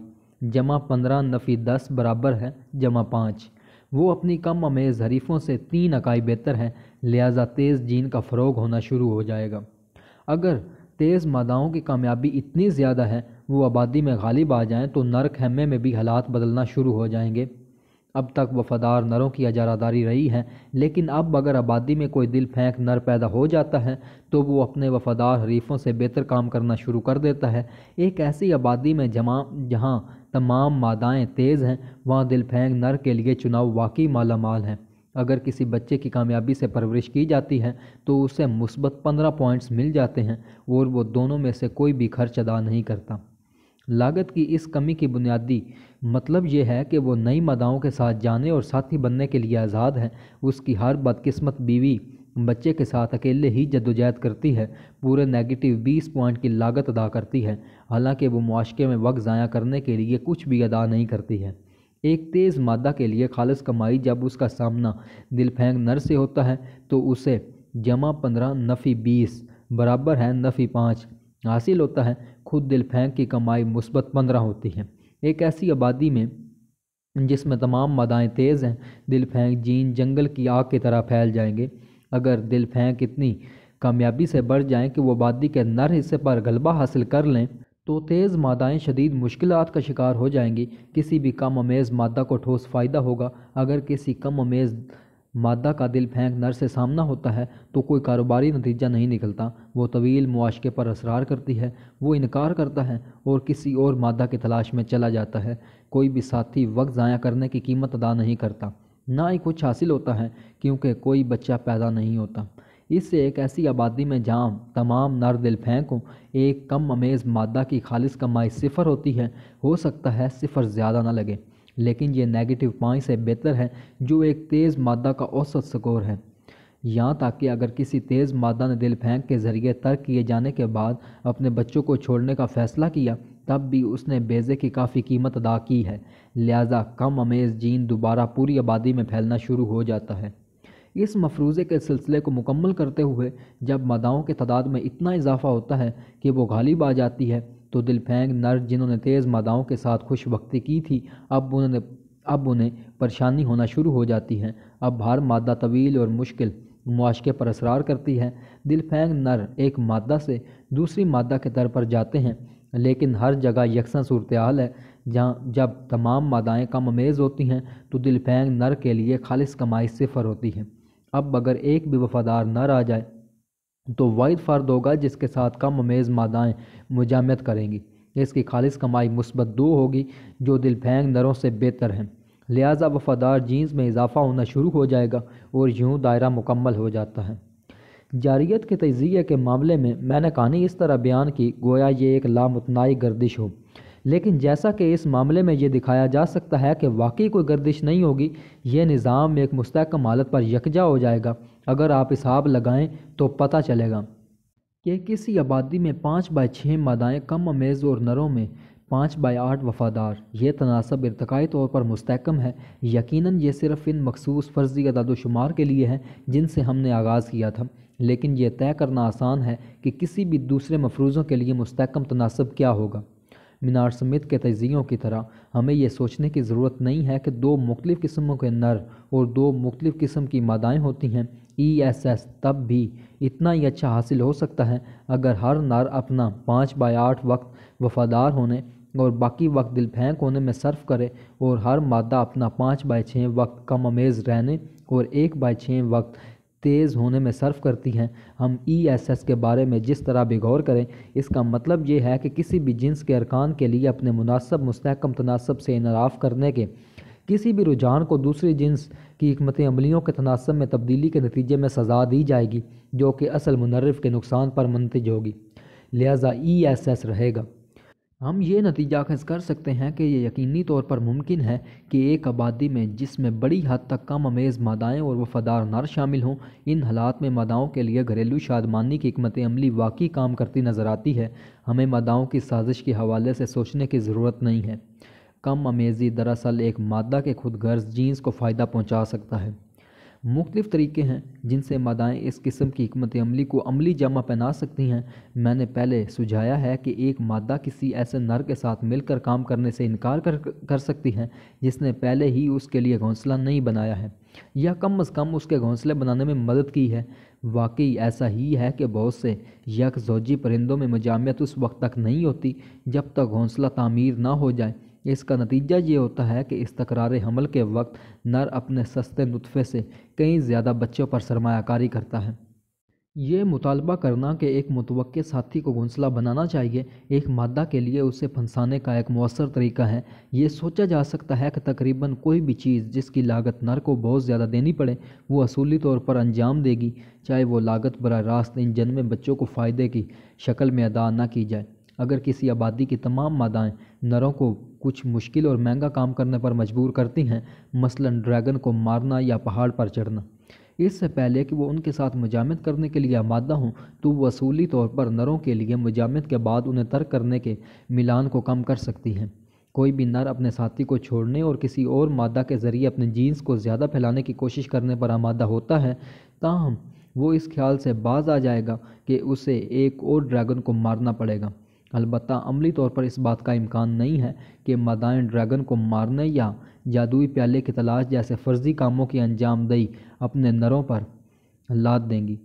जमा पंद्रह नफ़ी दस बराबर है जमा पाँच वो अपनी कम अमेज़ हरीफ़ों से तीन अकाई बेहतर हैं लिहाजा तेज़ जीन का फ़रोग होना शुरू हो जाएगा अगर तेज़ मादाओं की कामयाबी इतनी ज़्यादा है वो आबादी में गालिब आ जाएँ तो नर खेमे में भी हालात बदलना शुरू हो जाएंगे अब तक वफादार नरों की अजारादारी रही है लेकिन अब अगर आबादी में कोई दिल फेंक नर पैदा हो जाता है तो वो अपने वफादार हरीफों से बेहतर काम करना शुरू कर देता है एक ऐसी आबादी में जमा जहाँ तमाम मादाएँ तेज़ हैं वहाँ दिल फेंक नर के लिए चुनाव वाकई मालामाल हैं अगर किसी बच्चे की कामयाबी से परवरिश की जाती है तो उसे मुस्बत पंद्रह पॉइंट्स मिल जाते हैं और वो दोनों में से कोई भी खर्च अदा नहीं करता लागत की इस कमी की बुनियादी मतलब यह है कि वो नई मदाओं के साथ जाने और साथी बनने के लिए आज़ाद है उसकी हर बदकिस्मत बीवी बच्चे के साथ अकेले ही जद्दोजहद करती है पूरे नेगेटिव बीस पॉइंट की लागत अदा करती है हालांकि वो मुआशे में वक्त ज़ाया करने के लिए कुछ भी अदा नहीं करती है एक तेज़ मादा के लिए खालस कमाई जब उसका सामना दिलफेंग नर से होता है तो उसे जमा पंद्रह नफ़ी बीस बराबर है नफ़ी पाँच हासिल होता है खुद दिलफेंग की कमाई मुस्बत पंद्रह होती है एक ऐसी आबादी में जिसमें तमाम मादाएँ तेज़ हैं दिलफेंग जीन जंगल की आग की तरह फैल जाएंगे अगर दिलफेंग इतनी कामयाबी से बढ़ जाएँ कि वो आबादी के नर हिस्से पर गलबा हासिल कर लें तो तेज़ मादाएँ शदीद मुश्किल का शिकार हो जाएंगी किसी भी कम अमेज़ मादा को ठोस फ़ायदा होगा अगर किसी कम अमेज़ मादा का दिल फेंक नर से सामना होता है तो कोई कारोबारी नतीजा नहीं निकलता वो तवील मुआशके पर असरार करती है वो इनकार करता है और किसी और मादा की तलाश में चला जाता है कोई भी साथी वक्त ज़ाया करने की कीमत अदा नहीं करता ना ही कुछ हासिल होता है क्योंकि कोई बच्चा पैदा नहीं होता इससे एक ऐसी आबादी में जहाँ तमाम नर दिल फेंकों एक कम अमेज़ मादा की खालिश कमाई सिफर होती है हो सकता है सिफर ज़्यादा ना लगे लेकिन ये नेगेटिव पाँच से बेहतर है जो एक तेज़ मादा का औसत स्कोर है यहाँ तक कि अगर किसी तेज़ मादा ने दिल फेंक के ज़रिए तर्क किए जाने के बाद अपने बच्चों को छोड़ने का फ़ैसला किया तब भी उसने बेज़े की काफ़ी कीमत अदा की है लिहाजा कम अमेज़ जीन दोबारा पूरी आबादी में फैलना शुरू हो जाता है इस मफरूज़े के सिलसिले को मुकम्मल करते हुए जब मदाओं के तादाद में इतना इजाफा होता है कि वो गालिब आ जाती है तो दिल फेंग नर जिन्होंने तेज़ मदाओं के साथ खुश वक्ती की थी अब उन्होंने अब उन्हें परेशानी होना शुरू हो जाती है अब हर मादा तवील और मुश्किल मुआशके पर असरार करती है दिल फेंग नर एक मादा से दूसरी मादा के दर पर जाते हैं लेकिन हर जगह यकसा सूरत हाल है जहाँ जब तमाम मादाएँ कम अमेज़ होती हैं तो दिल फेंग नर के लिए खालिश कमाई सिफर होती है अब अगर एक भी वफादार न रह जाए तो वाहिद फ़र्द होगा जिसके साथ कम अमेज मादाएँ मुजामत करेंगी इसकी खालिश कमाई मुस्बत दो होगी जो दिल फेंग नरों से बेहतर हैं लिहाजा वफादार जीन्स में इजाफा होना शुरू हो जाएगा और यूँ दायरा मुकम्मल हो जाता है जारियत के तजिए के मामले में मैंने कहानी इस तरह बयान की गोया ये एक लामतनाई गर्दिश हो लेकिन जैसा कि इस मामले में ये दिखाया जा सकता है कि वाकई कोई गर्दिश नहीं होगी ये निज़ाम एक मुस्तकम हालत पर यकजा हो जाएगा अगर आप हिसाब लगाएं तो पता चलेगा कि किसी आबादी में पाँच बाय छः मादाएँ कम अमेज़ और नरों में पाँच बाई आठ वफ़ादार ये तनासब इरतकई तौर पर मुस्तकम है यकीनन ये सिर्फ़ इन मखसूस फ़र्जी अदादोशुमार के लिए है जिनसे हमने आगाज़ किया था लेकिन यह तय करना आसान है कि किसी भी दूसरे मफरूज़ों के लिए मुस्तकम तनासब क्या होगा मीनार समेत के तजियों की तरह हमें यह सोचने की ज़रूरत नहीं है कि दो मुख्तु किस्मों के नर और दो मुख्तु किस्म की मादाएँ होती हैं ई एस एस तब भी इतना ही अच्छा हासिल हो सकता है अगर हर नर अपना पाँच बाय आठ वक्त वफादार होने और बाकी वक्त दिल फेंक होने में सर्फ करे और हर मादा अपना पाँच बाय छः वक्त कम अमेज़ रहने और एक बाय छः वक्त तेज़ होने में सर्व करती हैं हम ई एस एस के बारे में जिस तरह भी गौर करें इसका मतलब ये है कि किसी भी जिन्स के अरकान के लिए अपने मुनासब मस्तकम तनासब से इनराफ़ करने के किसी भी रुझान को दूसरी जिन्स की हमत अमलियों के तनासब में तब्दीली के नतीजे में सज़ा दी जाएगी जो कि असल मुनरफ के नुकसान पर मनतज होगी लिहाजा ई एस एस रहेगा हम ये नतीजा खज कर सकते हैं कि ये यकीनी तौर पर मुमकिन है कि एक आबादी में जिसमें बड़ी हद तक कम अमेज़ मादाएँ और वफादार नर शामिल हों इन हालात में मादाओं के लिए घरेलू शादमानी की हमत अमली वाकई काम करती नज़र आती है हमें मादाओं की साजिश के हवाले से सोचने की ज़रूरत नहीं है कम अमेज़ी दरअसल एक मादा के खुद गर्ज जीन्स को फ़ायदा पहुँचा सकता है मुख्तफ तरीके हैं जिनसे मादाएँ इस किस्म की हमत अमली को अमली जामा पहना सकती हैं मैंने पहले सुझाया है कि एक मादा किसी ऐसे नर के साथ मिलकर काम करने से इनकार कर कर सकती हैं जिसने पहले ही उसके लिए घोंसला नहीं बनाया है या कम अज़ कम उसके घोंसले बनाने में मदद की है वाकई ऐसा ही है कि बहुत से जोजी परिंदों में मजामियत उस वक्त तक नहीं होती जब तक घोंसला तामीर ना हो जाए इसका नतीजा ये होता है कि इस तकरार हमल के वक्त नर अपने सस्ते नुतफ़े से कई ज़्यादा बच्चों पर सरमाकारी करता है ये मुतालबा करना कि एक मुतव साथी को घोंसला बनाना चाहिए एक मादा के लिए उसे फंसाने का एक मौसर तरीका है ये सोचा जा सकता है कि तकरीबन कोई भी चीज़ जिसकी लागत नर को बहुत ज़्यादा देनी पड़े वो असूली तौर पर अंजाम देगी चाहे वो लागत बर रास्त इन जन्मे बच्चों को फ़ायदे की शक्ल में अदा ना की जाए अगर किसी आबादी की तमाम मादाएँ नरों को कुछ मुश्किल और महंगा काम करने पर मजबूर करती हैं मसलन ड्रैगन को मारना या पहाड़ पर चढ़ना इससे पहले कि वो उनके साथ मजामत करने के लिए आमादा हों तो वसूली तौर पर नरों के लिए मजामत के बाद उन्हें तर्क करने के मिलान को कम कर सकती हैं कोई भी नर अपने साथी को छोड़ने और किसी और मादा के ज़रिए अपने जीन्स को ज़्यादा फैलाने की कोशिश करने पर आमादा होता है ताहम वो इस ख्याल से बाज आ जाएगा कि उसे एक और ड्रैगन को मारना पड़ेगा अलबत् अमली तौर पर इस बात का इम्कान नहीं है कि मादाएँ ड्रैगन को मारने या जादुई प्याले की तलाश जैसे फर्जी कामों की अंजामदही अपने नरों पर लाद देंगी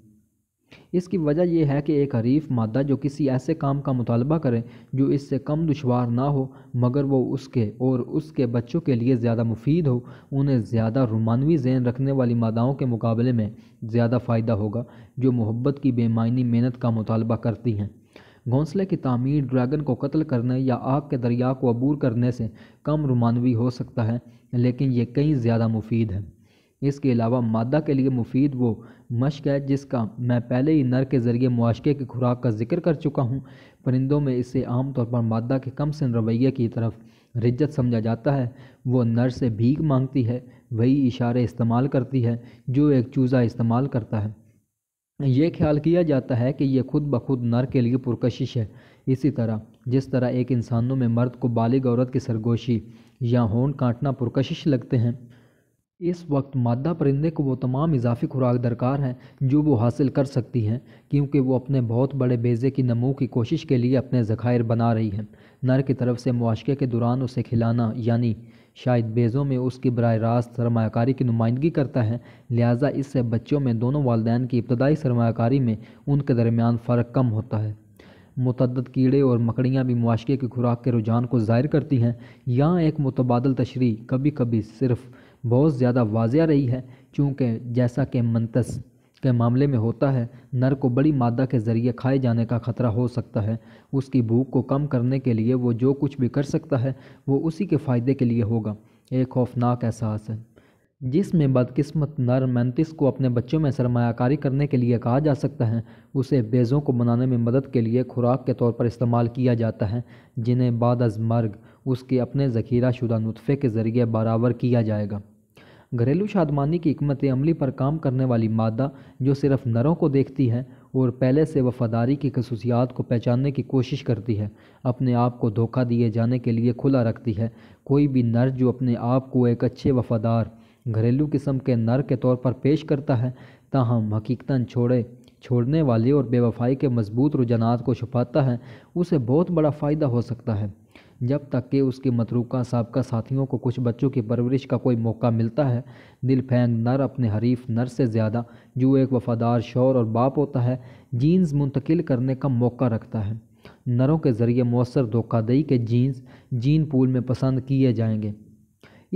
इसकी वजह यह है कि एक हरीफ मादा जो किसी ऐसे काम का मुतालबा करे जो इससे कम दुशवार ना हो मगर वो उसके और उसके बच्चों के लिए ज़्यादा मुफीद हो उन्हें ज़्यादा रुमानवी जहन रखने वाली मादाओं के मुकाबले में ज़्यादा फ़ायदा होगा जो मोहब्बत की बेमानी मेहनत का मुतालबा करती हैं घोंसले की तामीर ड्रैगन को कत्ल करने या आग के दरिया को अबूर करने से कम रुमानवी हो सकता है लेकिन ये कई ज़्यादा मुफीद है इसके अलावा मादा के लिए मुफीद वो मश्क है जिसका मैं पहले ही नर के ज़रिए मुआशे की खुराक का जिक्र कर चुका हूँ परिंदों में इसे आम तौर पर मादा के कम सन रवैये की तरफ रिज्जत समझा जाता है वो नर से भीख मांगती है वही इशारे इस्तेमाल करती है जो एक चूज़ा इस्तेमाल करता है ये ख्याल किया जाता है कि यह खुद ब खुद नर के लिए पुरकशिश है इसी तरह जिस तरह एक इंसानों में मर्द को बालिग औरत की सरगोशी या होन काटना पुरकशिश लगते हैं इस वक्त मादा परिंदे को वो तमाम इजाफी खुराक दरकार है जो वो हासिल कर सकती हैं क्योंकि वो अपने बहुत बड़े बेजे की नमू की कोशिश के लिए अपने ज़खायर बना रही हैं नर की तरफ से मुआशे के दौरान उसे खिलाना यानी शायद बेज़ों में उसकी बरह रास्त सरमाकारी की नुमाइंदगी करता है लिहाजा इससे बच्चों में दोनों वालदान की इब्तदाई सरमाकारी में उनके दरमियान फ़र्क कम होता है मतदद कीड़े और मकड़ियाँ भी मुआशे की खुराक के रुझान को ज़ाहिर करती हैं यहाँ एक मुतबादल तशरी कभी कभी सिर्फ बहुत ज़्यादा वाजिया रही है चूँकि जैसा कि मंतस के मामले में होता है नर को बड़ी मादा के ज़रिए खाए जाने का खतरा हो सकता है उसकी भूख को कम करने के लिए वो जो कुछ भी कर सकता है वो उसी के फ़ायदे के लिए होगा एक खौफनाक एहसास है जिसमें बदकिस्मत नर मैंतिस को अपने बच्चों में सरमायाकारी करने के लिए कहा जा सकता है उसे बेज़ों को बनाने में मदद के लिए खुराक के तौर पर इस्तेमाल किया जाता है जिन्हें बाद अज मर्ग उसके अपने ज़खीरा शुदा नुतफ़े के ज़रिए बराबर किया जाएगा घरेलू शादमानी की हमत अमली पर काम करने वाली मादा जो सिर्फ नरों को देखती है और पहले से वफादारी की खसूसियात को पहचानने की कोशिश करती है अपने आप को धोखा दिए जाने के लिए खुला रखती है कोई भी नर जो अपने आप को एक अच्छे वफादार घरेलू किस्म के नर के तौर पर पेश करता है ताहम हकीकता छोड़े छोड़ने वाले और बेवफाई के मजबूत रुझान को छुपाता है उसे बहुत बड़ा फ़ायदा हो सकता है जब तक कि उसके मतरूका सबका साथियों को कुछ बच्चों की परवरिश का कोई मौका मिलता है दिल फेंग नर अपने हरीफ नर से ज़्यादा जो एक वफादार शोर और बाप होता है जीन्स मुंतकिल करने का मौका रखता है नरों के ज़रिए मौसर धोखादही के जीन्स जीन पूल में पसंद किए जाएंगे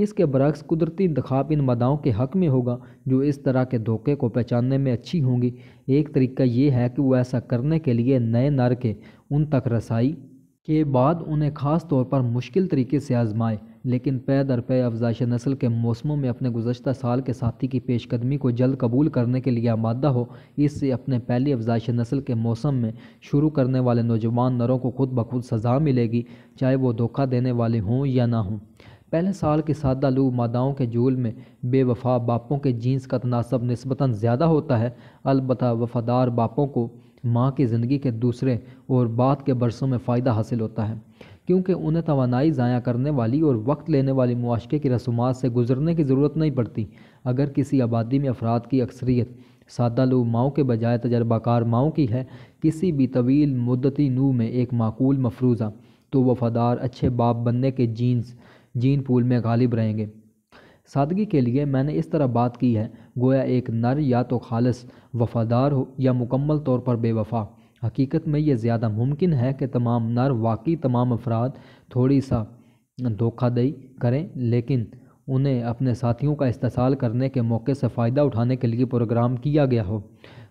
इसके बरक्स कुदरती इंतखा इन मदाओं के हक में होगा जो इस तरह के धोखे को पहचानने में अच्छी होंगी एक तरीका ये है कि वो ऐसा करने के लिए नए नर के उन तक रसाई के बाद उन्हें ख़ास तौर पर मुश्किल तरीके से आजमाए लेकिन पे दर पे अफजाइश नस्ल के मौसमों में अपने गुजशत साल के साथी की पेशकदमी को जल्द कबूल करने के लिए आमादा हो इससे अपने पहली अफजाइश नस्ल के मौसम में शुरू करने वाले नौजवान नरों को खुद ब खुद सज़ा मिलेगी चाहे वो धोखा देने वाले हों या ना हों पहले साल के सादा लू मादाओं के झूल में बेवफा बापों के जीन्स का तनासब नस्बता ज़्यादा होता है अलबत् वफ़ादार बापों को माँ की ज़िंदगी के दूसरे और बाद के बरसों में फ़ायदा हासिल होता है क्योंकि उन्हें तोानाई ज़ाया करने वाली और वक्त लेने वाली मुआशे की रसूमा से गुजरने की ज़रूरत नहीं पड़ती अगर किसी आबादी में अफराद की अक्सरियत सादा लू माओ के बजाय तजर्बाकार माओ की है किसी भी तवील मुद्दती नू में एक माकूल मफरूज़ा तो वफ़ादार अच्छे बाप बनने के जीन्स जीन पूल में गालिब रहेंगे सादगी के लिए मैंने इस तरह बात की है गोया एक नर या तो खालस वफादार हो या मुकम्मल तौर पर बेवफा हकीकत में यह ज़्यादा मुमकिन है कि तमाम नर वाकई तमाम अफराद थोड़ी सा धोखादही करें लेकिन उन्हें अपने साथियों का इस्तेसाल करने के मौके से फ़ायदा उठाने के लिए प्रोग्राम किया गया हो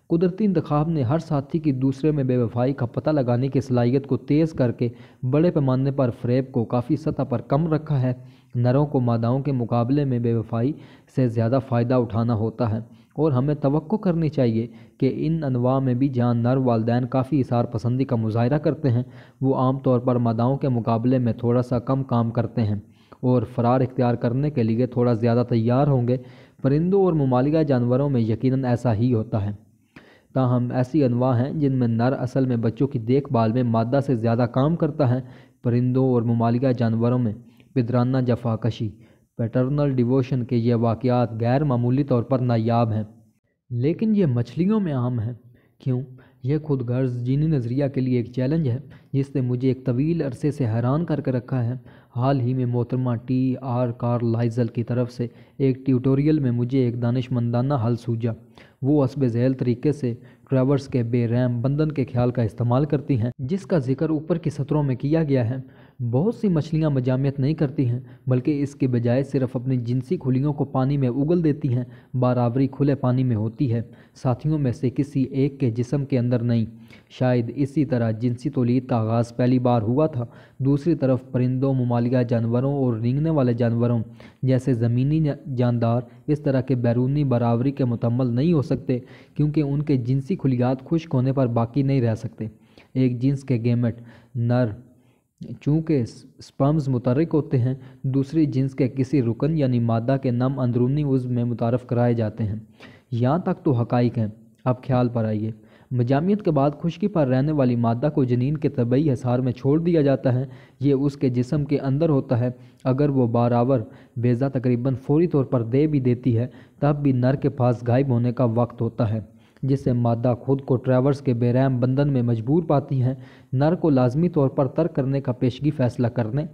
कुदरती इंतखब ने हर साथी की दूसरे में बेवफाई का पता लगाने की सलाहियत को तेज़ करके बड़े पैमाने पर फ्रेब को काफ़ी सतह पर कम रखा है नरों को मादाओं के मुकाबले में बेवफाई से ज़्यादा फ़ायदा उठाना होता है और हमें तो करनी चाहिए कि इन अनवा में भी जहाँ नर वालदेन काफ़ी इशार पसंदी का मुजाहरा करते हैं वो आम तौर पर मादाओं के मुकाबले में थोड़ा सा कम काम करते हैं और फ़रार इख्तियार करने के लिए थोड़ा ज़्यादा तैयार होंगे परिंदों और ममालिका जानवरों में यकीन ऐसा ही होता है ताहम ऐसी अनवा हैं जिनमें नर असल में बच्चों की देखभाल में मादा से ज़्यादा काम करता है परिंदों और ममालिका जानवरों में पिदराना जफाकशी पैटर्नल डिवोशन के ये वाक़ात गैर मामूली तौर पर नायाब हैं लेकिन ये मछलियों में आम हैं क्यों यह खुद गर्ज जीनी नज़रिया के लिए एक चैलेंज है जिसने मुझे एक तवील अरसे से हैरान करके रखा है हाल ही में मोहतरमा टी आर कार लाइजल की तरफ से एक ट्यूटोरियल में मुझे एक दानशमंदाना हल सूझा वो असब झैल तरीके से ट्रैवर्स के बेरैम बंधन के ख्याल का इस्तेमाल करती हैं जिसका जिक्र ऊपर की सत्रों में किया गया है बहुत सी मछलियाँ मजामियत नहीं करती हैं बल्कि इसके बजाय सिर्फ अपनी जिनसी खुलियों को पानी में उगल देती हैं बराबरी खुले पानी में होती है साथियों में से किसी एक के जिसम के अंदर नहीं शायद इसी तरह जिनसी तोलीद का आगाज़ पहली बार हुआ था दूसरी तरफ परिंदों ममालिया जानवरों और रिंगने वाले जानवरों जैसे ज़मीनी जानदार इस तरह के बैरूनी बराबरी के मुतमल नहीं हो सकते क्योंकि उनके जिनसी खुलियात खुश्क होने पर बाकी नहीं रह सकते एक जिन्स के गेमेट नर चूँकि स्पर्म्स मुतरक होते हैं दूसरी जिन्स के किसी रुकन यानी मादा के नम अंदरूनी उज में मुतारफ़ कराए जाते हैं यहाँ तक तो हक़ हैं अब ख्याल पर आइए मजामियत के बाद खुशकी पर रहने वाली मादा को जनीन के तबई हसार में छोड़ दिया जाता है ये उसके जिसम के अंदर होता है अगर वो बारावर बेज़ा तकरीबन फौरी तौर पर दे भी देती है तब भी नर के पास गायब होने का वक्त होता है जिससे मादा खुद को ट्रैवर्स के बेरहम बंधन में मजबूर पाती हैं नर को लाजमी तौर पर तर्क करने का पेशगी फ़ैसला करने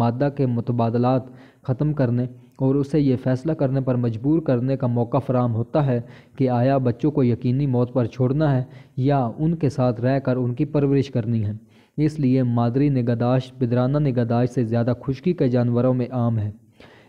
मादा के मुतबादलात ख़त्म करने और उसे ये फ़ैसला करने पर मजबूर करने का मौका फ़राम होता है कि आया बच्चों को यकीनी मौत पर छोड़ना है या उनके साथ रहकर उनकी परवरिश करनी है इसलिए मादरी निगहदाश्त बिदराना निगहदाश्त से ज़्यादा खुश्की के जानवरों में आम है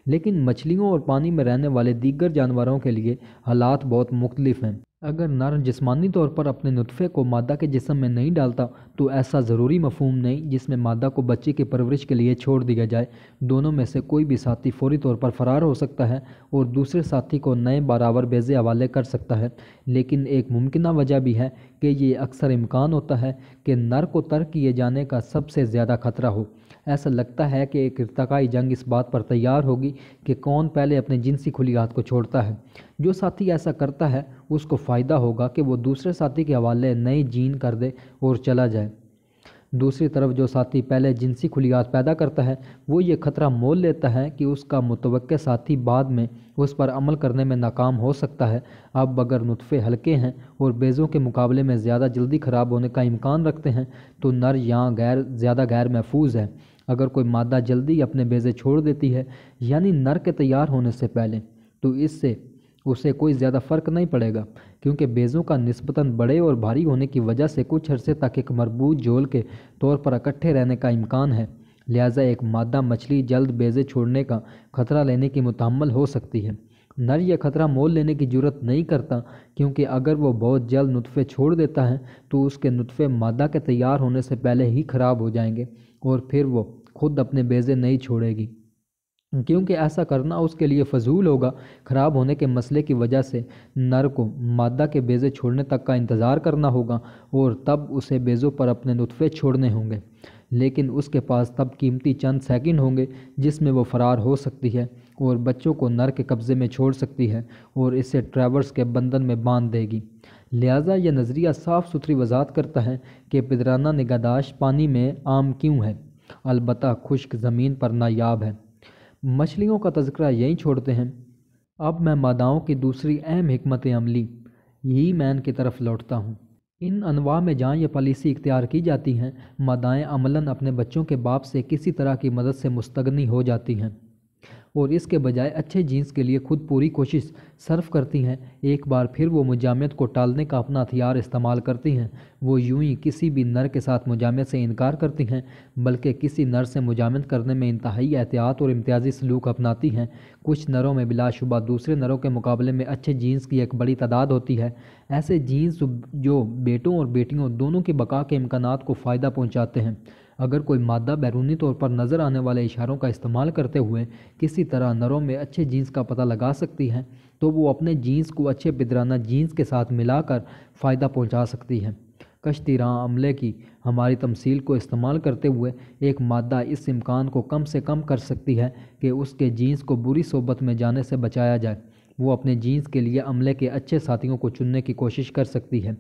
लेकिन मछलियों और पानी में रहने वाले दीगर जानवरों के लिए हालात बहुत मुख्तलिफ हैं अगर नर जिस्मानी तौर पर अपने नुतफ़े को मादा के जिसम में नहीं डालता तो ऐसा ज़रूरी मफहम नहीं जिसमें मादा को बच्चे की परवरिश के लिए छोड़ दिया जाए दोनों में से कोई भी साथी फौरी तौर पर फ़रार हो सकता है और दूसरे साथी को नए बराबर बेजे हवाले कर सकता है लेकिन एक मुमकिन वजह भी है कि ये अक्सर इम्कान होता है कि नर को तर्क किए जाने का सबसे ज़्यादा ख़तरा हो ऐसा लगता है कि एक इरतकाई जंग इस बात पर तैयार होगी कि कौन पहले अपने जिनसी खुलियात को छोड़ता है जो साथी ऐसा करता है उसको फ़ायदा होगा कि वो दूसरे साथी के हवाले नई जीन कर दे और चला जाए दूसरी तरफ जो साथी पहले जिनसी खुलियात पैदा करता है वो ये खतरा मोल लेता है कि उसका मुतव साथी बाद में उस पर अमल करने में नाकाम हो सकता है अब अगर नुतफ़े हल्के हैं और बेज़ों के मुकाबले में ज़्यादा जल्दी ख़राब होने का इम्कान रखते हैं तो नर या गैर ज़्यादा गैर महफूज है अगर कोई मादा जल्दी अपने बेजे छोड़ देती है यानी नर के तैयार होने से पहले तो इससे उसे कोई ज़्यादा फर्क नहीं पड़ेगा क्योंकि बेज़ों का नस्बता बड़े और भारी होने की वजह से कुछ अरसे तक एक मरबूत जोल के तौर पर इकट्ठे रहने का इम्कान है लिहाजा एक मादा मछली जल्द बेजे छोड़ने का खतरा लेने की मुतमल हो सकती है नर यह खतरा मोल लेने की जरूरत नहीं करता क्योंकि अगर वो बहुत जल्द नुतफ़े छोड़ देता है तो उसके नुतफ़े मादा के तैयार होने से पहले ही ख़राब हो जाएंगे और फिर वो खुद अपने बेजे नहीं छोड़ेगी क्योंकि ऐसा करना उसके लिए फजूल होगा ख़राब होने के मसले की वजह से नर को मादा के बेजे छोड़ने तक का इंतज़ार करना होगा और तब उसे बेज़ों पर अपने नुतफ़े छोड़ने होंगे लेकिन उसके पास तब कीमती चंद सेकंड होंगे जिसमें वो फ़रार हो सकती है और बच्चों को नर के कब्ज़े में छोड़ सकती है और इसे ट्रैवर्स के बंधन में बांध देगी लिहाजा यह नज़रिया साफ़ सुथरी वजात करता है कि पिदराना निगादाश पानी में आम क्यों है अलबत् खुश्क ज़मीन पर नायाब है मछलियों का तस्करा यहीं छोड़ते हैं अब मैं मादाओं की दूसरी अहम हमत अमली ही मैन की तरफ लौटता हूँ इन अनवा में जहाँ यह पॉलिसी इख्तियार की जाती हैं मादाएँ अमला अपने बच्चों के बाप से किसी तरह की मदद से मुस्तगनी हो जाती हैं और इसके बजाय अच्छे जीन्स के लिए खुद पूरी कोशिश सर्व करती हैं एक बार फिर वो मुजामियत को टालने का अपना हथियार इस्तेमाल करती हैं वो यूं ही किसी भी नर के साथ मुजामियत से इनकार करती हैं बल्कि किसी नर से मुजामियत करने में इंतहाई एहतियात और इम्तियाजी सलूक अपनाती हैं कुछ नरों में बिलाशुबा दूसरे नरों के मुकाबले में अच्छे जीन्स की एक बड़ी तादाद होती है ऐसे जीन्स जो बेटों और बेटियों दोनों के बका के इम्कान को फ़ायदा पहुँचाते हैं अगर कोई मादा बैरूनी तौर पर नज़र आने वाले इशारों का इस्तेमाल करते हुए किसी तरह नरों में अच्छे जीन्स का पता लगा सकती हैं तो वो अपने जीन्स को अच्छे बिदराना जीन्स के साथ मिलाकर फ़ायदा पहुंचा सकती हैं कश्ती राह अमले की हमारी तमसील को इस्तेमाल करते हुए एक मादा इस इम्कान को कम से कम कर सकती है कि उसके जीन्स को बुरी सोबत में जाने से बचाया जाए वो अपने जीन्स के लिए अमले के अच्छे साथियों को चुनने की कोशिश कर सकती है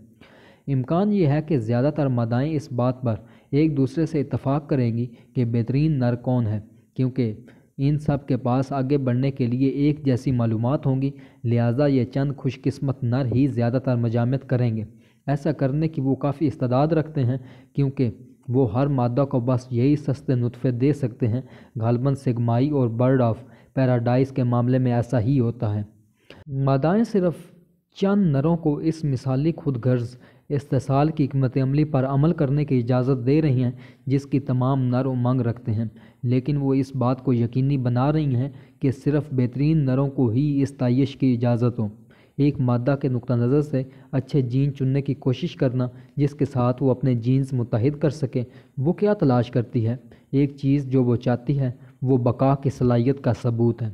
इम्कान ये है कि ज़्यादातर मादाएँ इस बात पर एक दूसरे से इतफाक़ करेंगी कि बेहतरीन नर कौन है क्योंकि इन सब के पास आगे बढ़ने के लिए एक जैसी मालूम होंगी लिहाजा ये चंद खुशकस्मत नर ही ज़्यादातर मजामत करेंगे ऐसा करने की वो काफ़ी इस्तदाद रखते हैं क्योंकि वो हर मादा को बस यही सस्ते नुतफ़े दे सकते हैं गालबन सिगमाई और बर्ड ऑफ पैराडाइज के मामले में ऐसा ही होता है मादाएँ सिर्फ चंद नरों को इस मिसाली खुद गर्ज इस्तेसाल की हमत अमली पर अमल करने की इजाज़त दे रही हैं जिसकी तमाम नर मांग रखते हैं लेकिन वो इस बात को यकीनी बना रही हैं कि सिर्फ बेहतरीन नरों को ही इस तयश की इजाज़त हो एक मादा के नुक़ नज़र से अच्छे जीन चुनने की कोशिश करना जिसके साथ वो अपने जीन्स मुतहद कर सके वो क्या तलाश करती है एक चीज़ जो वो चाहती है वो बका की सलाहियत का सबूत है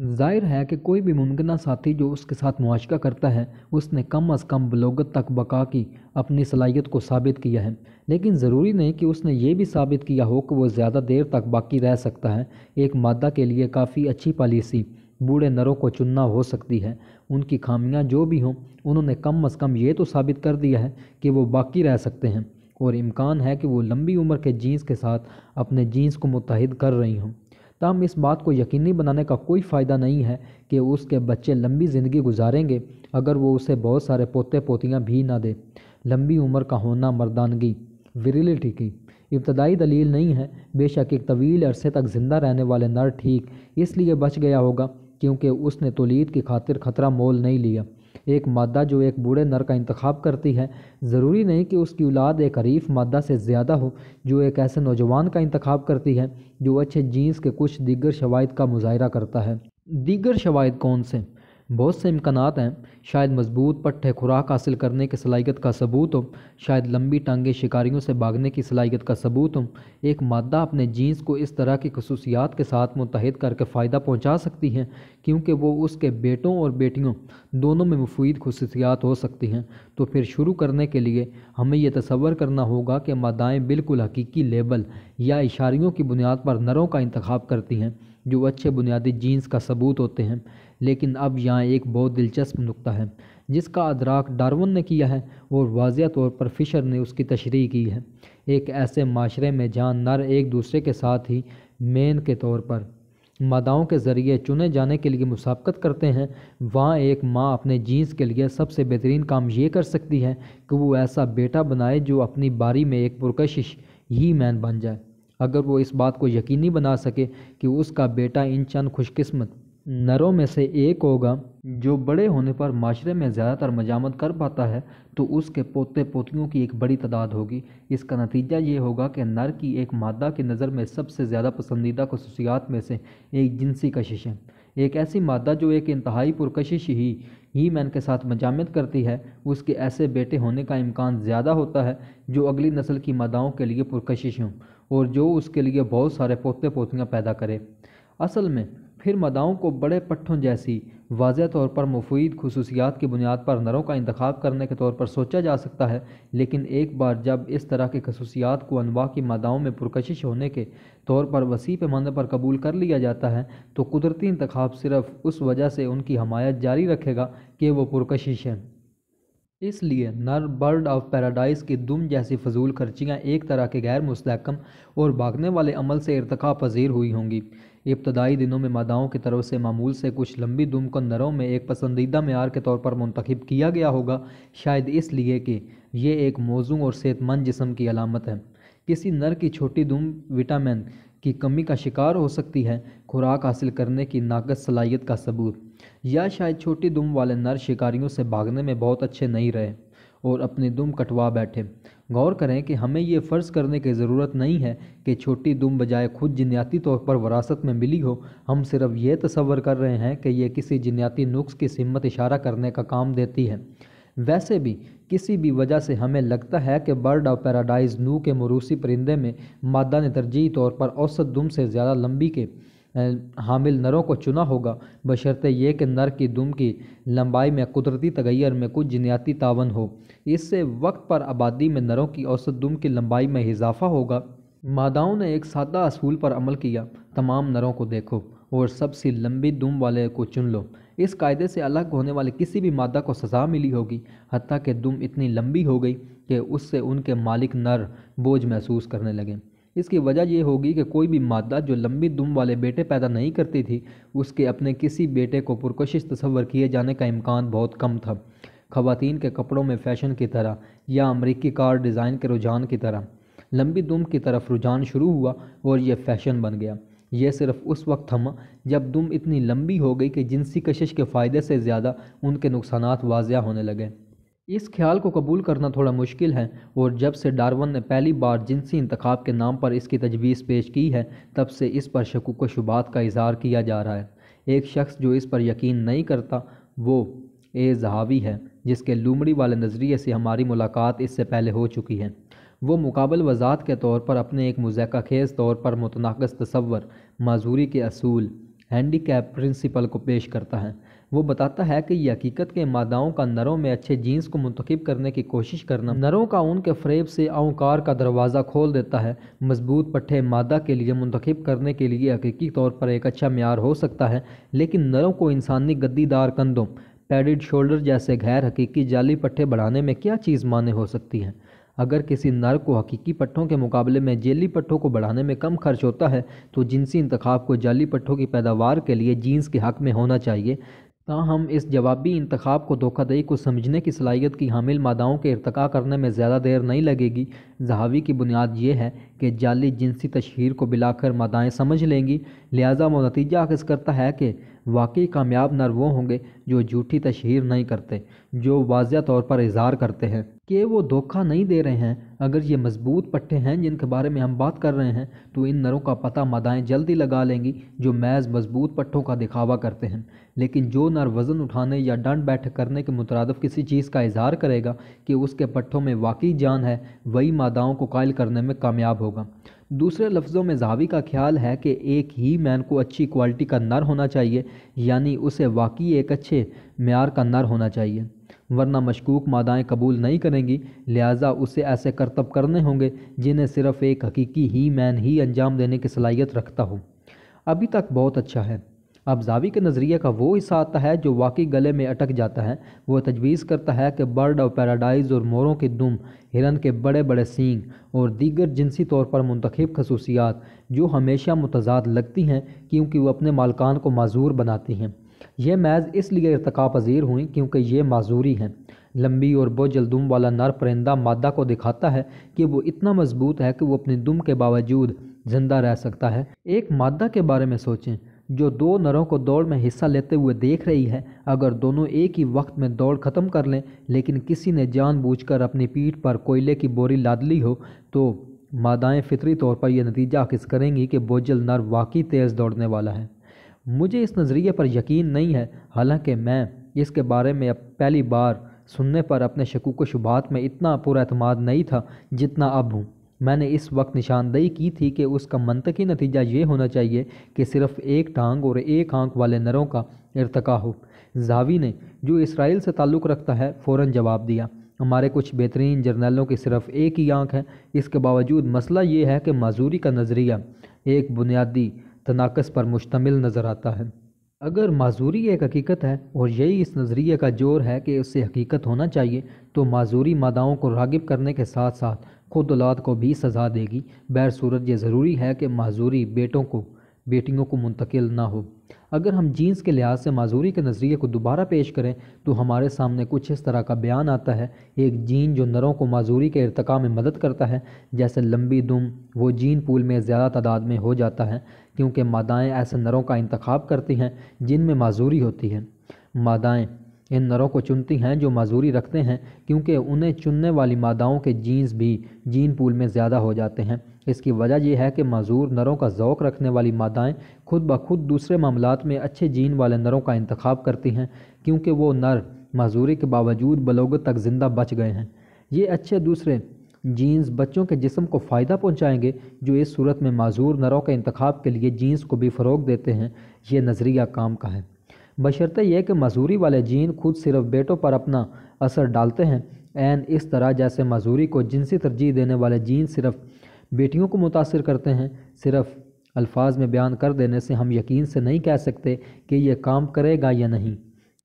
जाहिर है कि कोई भी मुमकिन साथी जो उसके साथ मुआशा करता है उसने कम अज़ कम बलोगत तक बका की अपनी सलाहियत को साबित किया है लेकिन ज़रूरी नहीं कि उसने ये भी साबित किया हो कि वो ज़्यादा देर तक बाकी रह सकता है एक मादा के लिए काफ़ी अच्छी पॉलिसी बूढ़े नरों को चुनना हो सकती है उनकी खामियां जो भी हों उन्होंने कम अज़ कम ये तो साबित कर दिया है कि वो बाकी रह सकते हैं और इम्कान है कि वो लंबी उम्र के जीन्स के साथ अपने जीन्स को मुतहद कर रही हों तहम इस बात को यकीनी बनाने का कोई फ़ायदा नहीं है कि उसके बच्चे लंबी ज़िंदगी गुजारेंगे अगर वो उसे बहुत सारे पोते पोतियाँ भी ना दे लंबी उम्र का होना मर्दानगी विरिलिटी की इब्तदाई दलील नहीं है बेशक एक तवील अरसे तक ज़िंदा रहने वाले नर ठीक इसलिए बच गया होगा क्योंकि उसने तोलीद की खातिर खतरा मोल नहीं लिया एक मादा जो एक बूढ़े नर का इंतखब करती है ज़रूरी नहीं कि उसकी औलाद एक हरीफ मादा से ज़्यादा हो जो एक ऐसे नौजवान का इंतखब करती है जो अच्छे जीन्स के कुछ दीगर शवाद का मुजाहरा करता है दीगर शवाद कौन से बहुत से इम्कान हैं शायद मजबूत पट्टे खुराक हासिल करने की सलाहियत का सबूत हो शायद लंबी टांगे शिकारियों से भागने की सलाहियत का सबूत हो एक मादा अपने जीन्स को इस तरह की खसूसियात के साथ मुतहद करके फ़ायदा पहुँचा सकती हैं क्योंकि वो उसके बेटों और बेटियों दोनों में मुफीद खसूसियात हो सकती हैं तो फिर शुरू करने के लिए हमें यह तस्वर करना होगा कि मादाएँ बिल्कुल हकीकी लेबल या इशारियों की बुनियाद पर नरों का इंतखब करती हैं जो अच्छे बुनियादी जीन्स का सबूत होते हैं लेकिन अब यहाँ एक बहुत दिलचस्प नुकता है जिसका अदराक डार्वन ने किया है और वाजह तौर पर फिशर ने उसकी तशरी की है एक ऐसे माशरे में जहाँ नर एक दूसरे के साथ ही मेन के तौर पर मादाओं के ज़रिए चुने जाने के लिए मुसाबकत करते हैं वहाँ एक माँ अपने जीन्स के लिए सबसे बेहतरीन काम ये कर सकती है कि वो ऐसा बेटा बनाए जो अपनी बारी में एक पुरकशिश ही मैन बन जाए अगर वो इस बात को यकीनी बना सके कि उसका बेटा इन चंद खुशकस्मत नरों में से एक होगा जो बड़े होने पर माशरे में ज़्यादातर मजामत कर पाता है तो उसके पोते पोतियों की एक बड़ी तादाद होगी इसका नतीजा ये होगा कि नर की एक मादा की नज़र में सबसे ज़्यादा पसंदीदा खसूसियात में से एक जिनसी कशिश है एक ऐसी मादा जो एक इंतहाई पुरकशिश ही ही मैन के साथ मजामत करती है उसके ऐसे बेटे होने का इम्कान ज़्यादा होता है जो अगली नस्ल की मादाओं के लिए पुरकशिश हों और जो उसके लिए बहुत सारे पोते पोतियाँ पैदा करे असल में फिर मदाओं को बड़े पट्ठों जैसी वाज तौर पर मुफीद खसूसियात की बुनियाद पर नरों का इंतखब करने के तौर पर सोचा जा सकता है लेकिन एक बार जब इस तरह की खसूसियात को अनवा की मादाओं में पुरकशिश होने के तौर पर वसी पैमाने पर कबूल कर लिया जाता है तो कुदरती इंतखब सिर्फ उस वजह से उनकी हमायत जारी रखेगा कि वो पुरकशिश हैं इसलिए नर बर्ड ऑफ पैराडाइज की दुम जैसी फजूल खर्चियाँ एक तरह के गैर मुस्तकम और भागने वाले अमल से इरतका पजीर हुई होंगी इब्तदाई दिनों में मादाओं की तरफ से मामूल से कुछ लंबी दुम को नरों में एक पसंदीदा मैार के तौर पर मंतखब किया गया होगा शायद इसलिए कि यह एक मौजू और सेहतमंद जिसम की अलामत है किसी नर की छोटी दुम विटामिन की कमी का शिकार हो सकती है खुराक हासिल करने की नाकद सलाहियत का सबूत या शायद छोटी दुम वाले नर शिकारियों से भागने में बहुत अच्छे नहीं रहे और अपनी दुम कटवा बैठे गौर करें कि हमें ये फ़र्ज़ करने की ज़रूरत नहीं है कि छोटी दुम बजाय खुद जिनयाती तौर पर वरासत में मिली हो हम सिर्फ ये तस्वर कर रहे हैं कि यह किसी जिनयाती नुस्ख की सिमत इशारा करने का काम देती है वैसे भी किसी भी वजह से हमें लगता है कि बर्ड ऑफ पैराडाइज नू के मरूसी परिंदे में मादा ने तरजीह तौर पर औसत दुम से ज़्यादा लंबी के हामिल नरों को चुना होगा बशर्ते ये कि नर की दुम की लंबाई में कुदरती तगैर में कुछ जनियाती तावन हो इससे वक्त पर आबादी में नरों की औसत दुम की लंबाई में इजाफा होगा मादाओं ने एक सादा असूल पर अमल किया तमाम नरों को देखो और सबसे लंबी दुम वाले को चुन लो इस कायदे से अलग होने वाले किसी भी मादा को सज़ा मिली होगी हती कि दुम इतनी लंबी हो गई कि उससे उनके मालिक नर बोझ महसूस करने लगें इसकी वजह यह होगी कि कोई भी मादा जो लंबी दुम वाले बेटे पैदा नहीं करती थी उसके अपने किसी बेटे को पुरकशिश तस्वर किए जाने का इम्कान बहुत कम था खातन के कपड़ों में फ़ैशन की तरह या अमरीकी कार डिज़ाइन के रुझान की तरह लंबी दुम की तरफ रुझान शुरू हुआ और यह फ़ैशन बन गया यह सिर्फ उस वक्त थमा जब दुम इतनी लंबी हो गई कि जिनसी कशिश के फ़ायदे से ज़्यादा उनके नुकसान वाजिया होने लगे इस ख्याल को कबूल करना थोड़ा मुश्किल है और जब से डार्वन ने पहली बार जिनसी इंतखब के नाम पर इसकी तजवीज़ पेश की है तब से इस पर शकुक शुबात का इजहार किया जा रहा है एक शख्स जो इस पर यकीन नहीं करता वो ए जहावी है जिसके लूमड़ी वाले नज़रिए से हमारी मुलाकात इससे पहले हो चुकी है वो मुकाबल वजात के तौर पर अपने एक मुजैका खेज तौर पर मुतनाक़ तस्वर माजूरी के असूल हैंडी कैप प्रिंसिपल को पेश करता है वो बताता है कि यह हकीकत के मादाओं का नरों में अच्छे जीन्स को मुंतखब करने की कोशिश करना नरों का उनके फ्रेब से आऊकार का दरवाज़ा खोल देता है मजबूत पट्ठे मादा के लिए मुंतखब करने के लिए हकीकी तौर पर एक अच्छा मैार हो सकता है लेकिन नरों को इंसानी गद्दीदार कंधों पैडिड शोल्डर जैसे गैर हकीकी जाली पट्टे बढ़ाने में क्या चीज़ माने हो सकती हैं अगर किसी नर को हकीकी पट्टों के मुकाबले में जेली पट्टों को बढ़ाने में कम खर्च होता है तो जिनसी इंतखाब को जाली पट्टों की पैदावार के लिए जीन्स के हक में होना चाहिए ताहम हाँ, इस जवाबी इंतखब को धोखादही को समझने की सलाहियत की हामिल मादाओं के इरतका करने में ज़्यादा देर नहीं लगेगी जहावी की बुनियाद ये है कि जाली जिनसी तशहर को बिलाकर मादाएँ समझ लेंगी लिहाजा वो नतीजा आखिज करता है कि वाकई कामयाब नर वो होंगे जो झूठी तशहर नहीं करते जो वाजह तौर पर इजहार करते हैं कि वो धोखा नहीं दे रहे हैं अगर ये मजबूत पट्टे हैं जिनके बारे में हम बात कर रहे हैं तो इन नरों का पता मादाएँ जल्दी लगा लेंगी जो मैज़ मजबूत पट्टों का दिखावा करते हैं लेकिन जो नर वज़न उठाने या डंड बैठक करने के मुतरदफ किसी चीज़ का इजहार करेगा कि उसके पट्टों में वाकई जान है वही मादाओं को कायल करने में कामयाब होगा दूसरे लफ्ज़ों में जावी का ख्याल है कि एक ही मैन को अच्छी क्वालिटी का नर होना चाहिए यानी उसे वाकई एक अच्छे मैार का नर होना चाहिए वरना मशकूक मादाएँ कबूल नहीं करेंगी लिहाजा उसे ऐसे करतब करने होंगे जिन्हें सिर्फ़ एक हकीकी ही मैन ही अंजाम देने की सलाहियत रखता हो अभी तक बहुत अच्छा है अब जावी के नज़रिए का वो हिस्सा आता है जो वाकई गले में अटक जाता है वो तजवीज़ करता है कि बर्ड ऑफ पैराडाइज और मोरों के दुम हिरन के बड़े बड़े सींग और दीगर जिनसी तौर पर मंतखब खसूसियात जो हमेशा मुतजाद लगती हैं क्योंकि वह अपने मालकान को माजूर बनाती हैं यह मैज़ इसलिए इरतका पजीर हुई क्योंकि ये माजूरी हैं लंबी और बोझल जल्दुम वाला नर परिंदा मादा को दिखाता है कि वो इतना मजबूत है कि वो अपनी दुम के बावजूद ज़िंदा रह सकता है एक मादा के बारे में सोचें जो दो नरों को दौड़ में हिस्सा लेते हुए देख रही है अगर दोनों एक ही वक्त में दौड़ ख़त्म कर लें लेकिन किसी ने जानबूझकर अपनी पीठ पर कोयले की बोरी लाद ली हो तो मादाएं फितरी तौर पर यह नतीजा किस करेंगी कि बोझल नर वाकई तेज़ दौड़ने वाला है मुझे इस नज़रिए पर यकीन नहीं है हालांकि मैं इसके बारे में अब पहली बार सुनने पर अपने शकूक शुबात में इतना पूरा अतमाद नहीं था जितना अब हूँ मैंने इस वक्त निशानदेही की थी कि उसका मनतकी नतीजा ये होना चाहिए कि सिर्फ एक टांग और एक आंख वाले नरों का इरतका हो जावी ने जो इसराइल से ताल्लुक़ रखता है फ़ौर जवाब दिया हमारे कुछ बेहतरीन जर्नलों की सिर्फ एक ही आंख है इसके बावजूद मसला ये है कि माजूरी का नज़रिया एक बुनियादी तनाकस पर मुश्तमिल नज़र आता है अगर माजूरी एक हकीकत है और यही इस नज़रिए का जोर है कि उससे हकीकत होना चाहिए तो माजूरी मादाओं को रागिब करने के साथ साथ खुद औलाद को भी सज़ा देगी बैर सूरत यह ज़रूरी है कि माजूरी बेटों को बेटियों को मुंतकिल ना हो अगर हम जीन्स के लिहाज से माजूरी के नज़रिए को दोबारा पेश करें तो हमारे सामने कुछ इस तरह का बयान आता है एक जीन जो नरों को माजूरी के इरतका में मदद करता है जैसे लंबी दुम वो जीन पूल में ज़्यादा तादाद में हो जाता है क्योंकि मादाएँ ऐसे नरों का इंतखब करती हैं जिनमें माजूरी होती है मादाएँ इन नरों को चुनती हैं जो माजूरी रखते हैं क्योंकि उन्हें चुनने वाली मादाओं के जीन्स भी जीन पूल में ज़्यादा हो जाते हैं इसकी वजह यह है कि मजूर नरों का ओक़ रखने वाली मादाएँ खुद ब खुद दूसरे मामलों में अच्छे जीन वाले नरों का इंतखब करती हैं क्योंकि वो नर मजूरी के बावजूद बलोग तक ज़िंदा बच गए हैं ये अच्छे दूसरे जीन्स बच्चों के जिसम को फ़ायदा पहुँचाएँगे जो इस सूरत में मजूर नरों के इंतखब के लिए जीन्स को भी फ़रोग देते हैं ये नज़रिया काम का है बशर्ते यह कि मजूरी वाले जीन खुद सिर्फ बेटों पर अपना असर डालते हैं एन इस तरह जैसे मजूरी को जिनसी तरजीह देने वाले जीन सिर्फ बेटियों को मुतासर करते हैं सिर्फ अल्फाज में बयान कर देने से हम यकीन से नहीं कह सकते कि यह काम करेगा या नहीं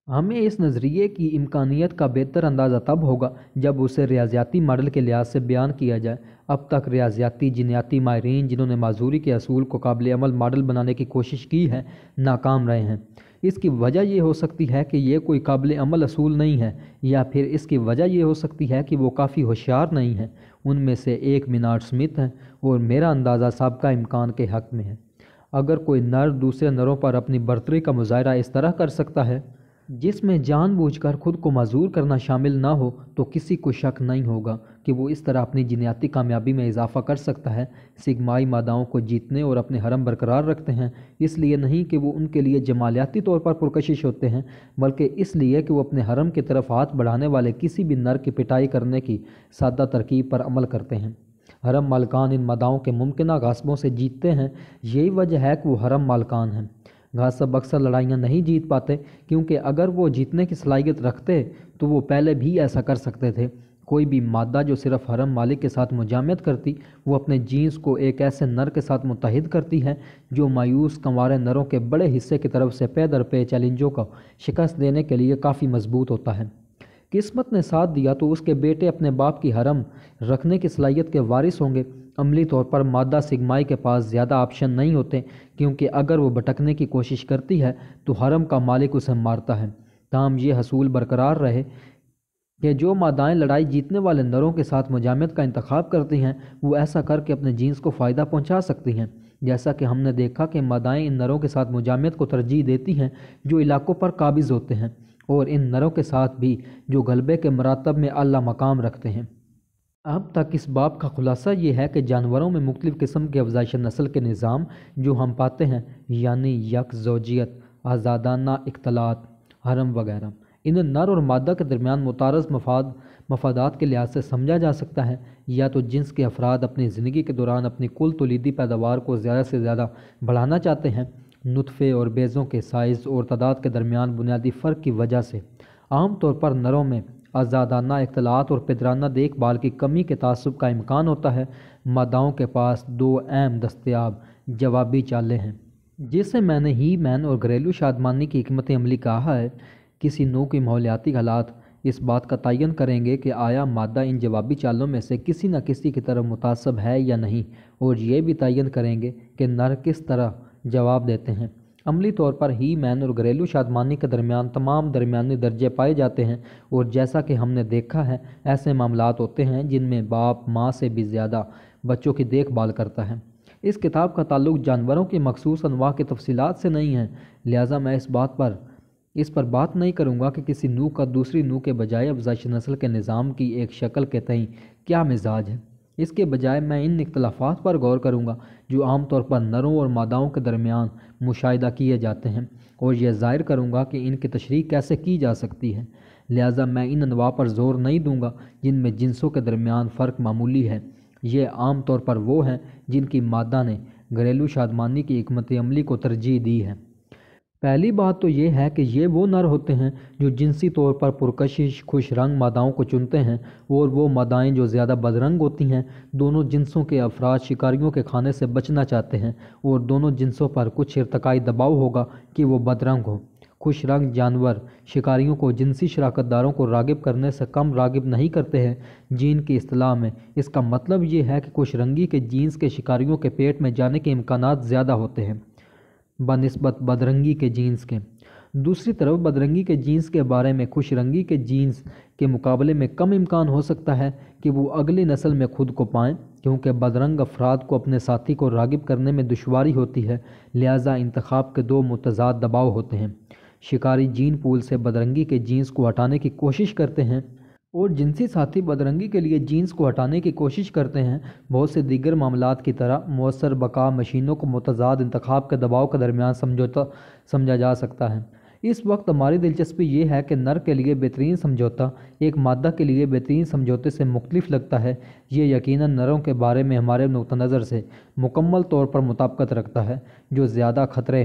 हमें इस नज़रिए की इम्कानियत का बेहतर अंदाज़ा तब होगा जब उसे रियाजियाती मॉडल के लिहाज से बयान किया जाए अब तक रियाजियाती जिनयाती माहरीन जिन्होंने माजूरी के असूल को काबिल अमल मॉडल बनाने की कोशिश की है नाकाम रहे हैं इसकी वजह यह हो सकती है कि ये कोई काबिल अमल असूल नहीं है या फिर इसकी वजह यह हो सकती है कि वो काफ़ी होशियार नहीं हैं उनमें से एक मिनार स्मिथ हैं और मेरा अंदाज़ा सबका इम्कान के हक़ में है अगर कोई नर दूसरे नरों पर अपनी बर्तरी का मुजाहरा इस तरह कर सकता है जिसमें जानबूझकर खुद को मजूर करना शामिल ना हो तो किसी को शक नहीं होगा कि वो इस तरह अपनी जीनियाती कामयाबी में इजाफा कर सकता है सिगमाई मादाओं को जीतने और अपने हरम बरकरार रखते हैं इसलिए नहीं कि वो उनके लिए जमालियाती तौर पर पुरकशिश होते हैं बल्कि इसलिए कि वो अपने हरम की तरफ हाथ बढ़ाने वाले किसी भी नर की पिटाई करने की सादा तरकीब पर अमल करते हैं हरम मालकान इन मादाओं के मुमकिन गासबों से जीतते हैं यही वजह है कि वो हरम मालकान हैं घासब अक्सर लड़ाइयाँ नहीं जीत पाते क्योंकि अगर वो जीतने की सलाहियत रखते तो वो पहले भी ऐसा कर सकते थे कोई भी मादा जो सिर्फ हरम मालिक के साथ मुजामत करती वो अपने जीन्स को एक ऐसे नर के साथ मुतहद करती है जो मायूस कंवारे नरों के बड़े हिस्से की तरफ से पे दर पे चैलेंजों का शिकस्त देने के लिए काफ़ी मजबूत होता है किस्मत ने साथ दिया तो उसके बेटे अपने बाप की हरम रखने की सलाहियत के वारिस होंगे अमली तौर पर मादा सिगमाई के पास ज़्यादा ऑप्शन नहीं होते क्योंकि अगर वो भटकने की कोशिश करती है तो हरम का मालिक उसे मारता है ताम ये हसूल बरकरार रहे कि जो मादाएँ लड़ाई जीतने वाले नरों के साथ मजामत का इंतखब करती हैं वो ऐसा करके अपने जीन्स को फ़ायदा पहुँचा सकती हैं जैसा कि हमने देखा कि मादाएँ इन नरों के साथ मजामत को तरजीह देती हैं जो इलाकों पर काबिज़ होते हैं और इन नरों के साथ भी जो गलबे के मरातब में अला मकाम रखते हैं अब तक इस बाब का खुलासा ये है कि जानवरों में मुख्तलिफ़ किस्म के अफजाइश नस्ल के निज़ाम जो हम पाते हैं यानी यक जोजियत आज़ादाना इख्तलात हरम वगैरह इन्हें नर और मादा के दरमियान मुतारज मफाद मफादात के लिहाज से समझा जा सकता है या तो जिन्स के अफराद अपनी ज़िंदगी के दौरान अपनी कुल तोलीदी पैदावार को ज़्यादा से ज़्यादा बढ़ाना चाहते हैं नुतफ़े और बेज़ों के साइज़ और तादाद के दरमियान बुनियादी फ़र्क की वजह से आम तौर पर नरों में आज़ादाना अख्तलात और पदराना देखभाल की कमी के तसब का इम्कान होता है मादाओं के पास दो अहम दस्तियाब जवाबी चालें हैं जिसे मैंने ही मैन और घरेलू शादमानी की हमत अमली कहा है किसी नू के माहौलियाती हालात इस बात का तयन करेंगे कि आया मादा इन जवाबी चालों में से किसी न किसी की तरफ मुतासब है या नहीं और ये भी तयन करेंगे कि नर किस तरह जवाब देते हैं अमली तौर पर ही मैन और घरेलू शादमानी के दरमियान तमाम दरमिया दर्जे पाए जाते हैं और जैसा कि हमने देखा है ऐसे मामला होते हैं जिनमें बाप माँ से भी ज़्यादा बच्चों की देखभाल करता है इस किताब का ताल्लुक जानवरों के मखसूस अनवाह की तफसीत से नहीं है लिहाजा मैं इस बात पर इस पर बात नहीं करूंगा कि किसी नू का दूसरी नू के बजाय अफजाइश नस्ल के निज़ाम की एक शक्ल के तई क्या मिजाज है इसके बजाय मैं इन इख्तलाफात पर गौर करूंगा जो आम तौर पर नरों और मादाओं के दरमियान मुशाह किए जाते हैं और यह जाहिर करूंगा कि इनकी तशरी कैसे की जा सकती है लिहाजा मैं इन अनवा पर जोर नहीं दूंगा जिनमें जिनसों के दरमियान फ़र्क मामूली है ये आम तौर पर वो हैं जिनकी मादा ने घरेलू शादमानी की हमत अमली को तरजीह दी है पहली बात तो ये है कि ये वो नर होते हैं जो जिनसी तौर पर पुरकशिश खुश रंग मादाओं को चुनते हैं और वो मादाएं जो ज़्यादा बदरंग होती हैं दोनों जिनसों के अफराज़ शिकारियों के खाने से बचना चाहते हैं और दोनों जिनसों पर कुछ इरतकाई दबाव होगा कि वो बदरंग हो खुश रंग जानवर शिकारियों को जिनसी दारों को रागब करने से कम रागब नहीं करते हैं जीन की अतलाह में इसका मतलब ये है कि खुश रंगी के जीन्स के शिकारियों के पेट में जाने के इम्कान ज़्यादा होते हैं बनस्बत बदरंगी के जीन्स के दूसरी तरफ बदरंगी के जीन्स के बारे में खुश रंगी के जीन्स के मुकाबले में कम इम्कान हो सकता है कि वो अगली नस्ल में खुद को पाएँ क्योंकि बदरंग अफराद को अपने साथी को रागिब करने में दुशारी होती है लिहाजा इंतखब के दो मुतजाद दबाव होते हैं शिकारी जीन पूल से बदरंगी के जीन्स को हटाने की कोशिश करते हैं और जिनसी साथी बदरंगी के लिए जीन्स को हटाने की कोशिश करते हैं बहुत से दीगर मामला की तरह मौसर बका मशीनों को मतजाद इंतखब के दबाव के दरमियान समझौता समझा जा सकता है इस वक्त हमारी दिलचस्पी ये है कि नर के लिए बेहतरीन समझौता एक मादा के लिए बेहतरीन समझौते से मुख्तफ लगता है ये यकीन नरों के बारे में हमारे नुक़ नज़र से मुकम्मल तौर पर मुताबकत रखता है जो ज़्यादा ख़तरे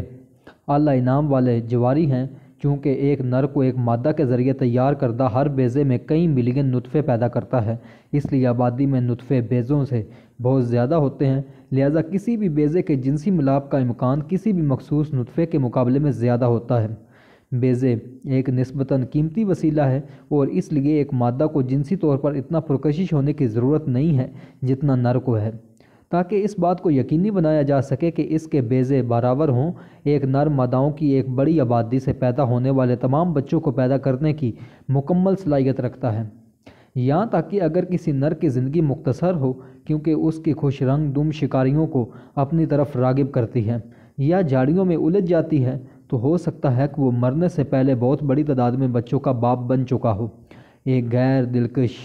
अला इनाम वाले जवारी हैं चूँकि एक नर को एक मादा के ज़रिए तैयार करदा हर बेज़े में कई मिलियन नुतफ़े पैदा करता है इसलिए आबादी में नुतफ़े बेज़ों से बहुत ज़्यादा होते हैं लिहाजा किसी भी बेज़े के जिनसी मिलाप का इम्कान किसी भी मखसूस नुतफ़े के मुकाबले में ज़्यादा होता है बेज़े एक नस्बता कीमती वसीला है और इसलिए एक मादा को जिनसी तौर पर इतना पुरकशिश होने की ज़रूरत नहीं है जितना नर को है ताकि इस बात को यकीनी बनाया जा सके कि इसके बेज़े बराबर हों एक नर मादाओं की एक बड़ी आबादी से पैदा होने वाले तमाम बच्चों को पैदा करने की मुकम्मल सलाहियत रखता है यहाँ तक कि अगर किसी नर की ज़िंदगी मुख्तसर हो क्योंकि उसकी खुश रंग दुम शिकारियों को अपनी तरफ रागिब करती है या झाड़ियों में उलझ जाती है तो हो सकता है कि वो मरने से पहले बहुत बड़ी तादाद में बच्चों का बाप बन चुका हो एक गैर दिलकश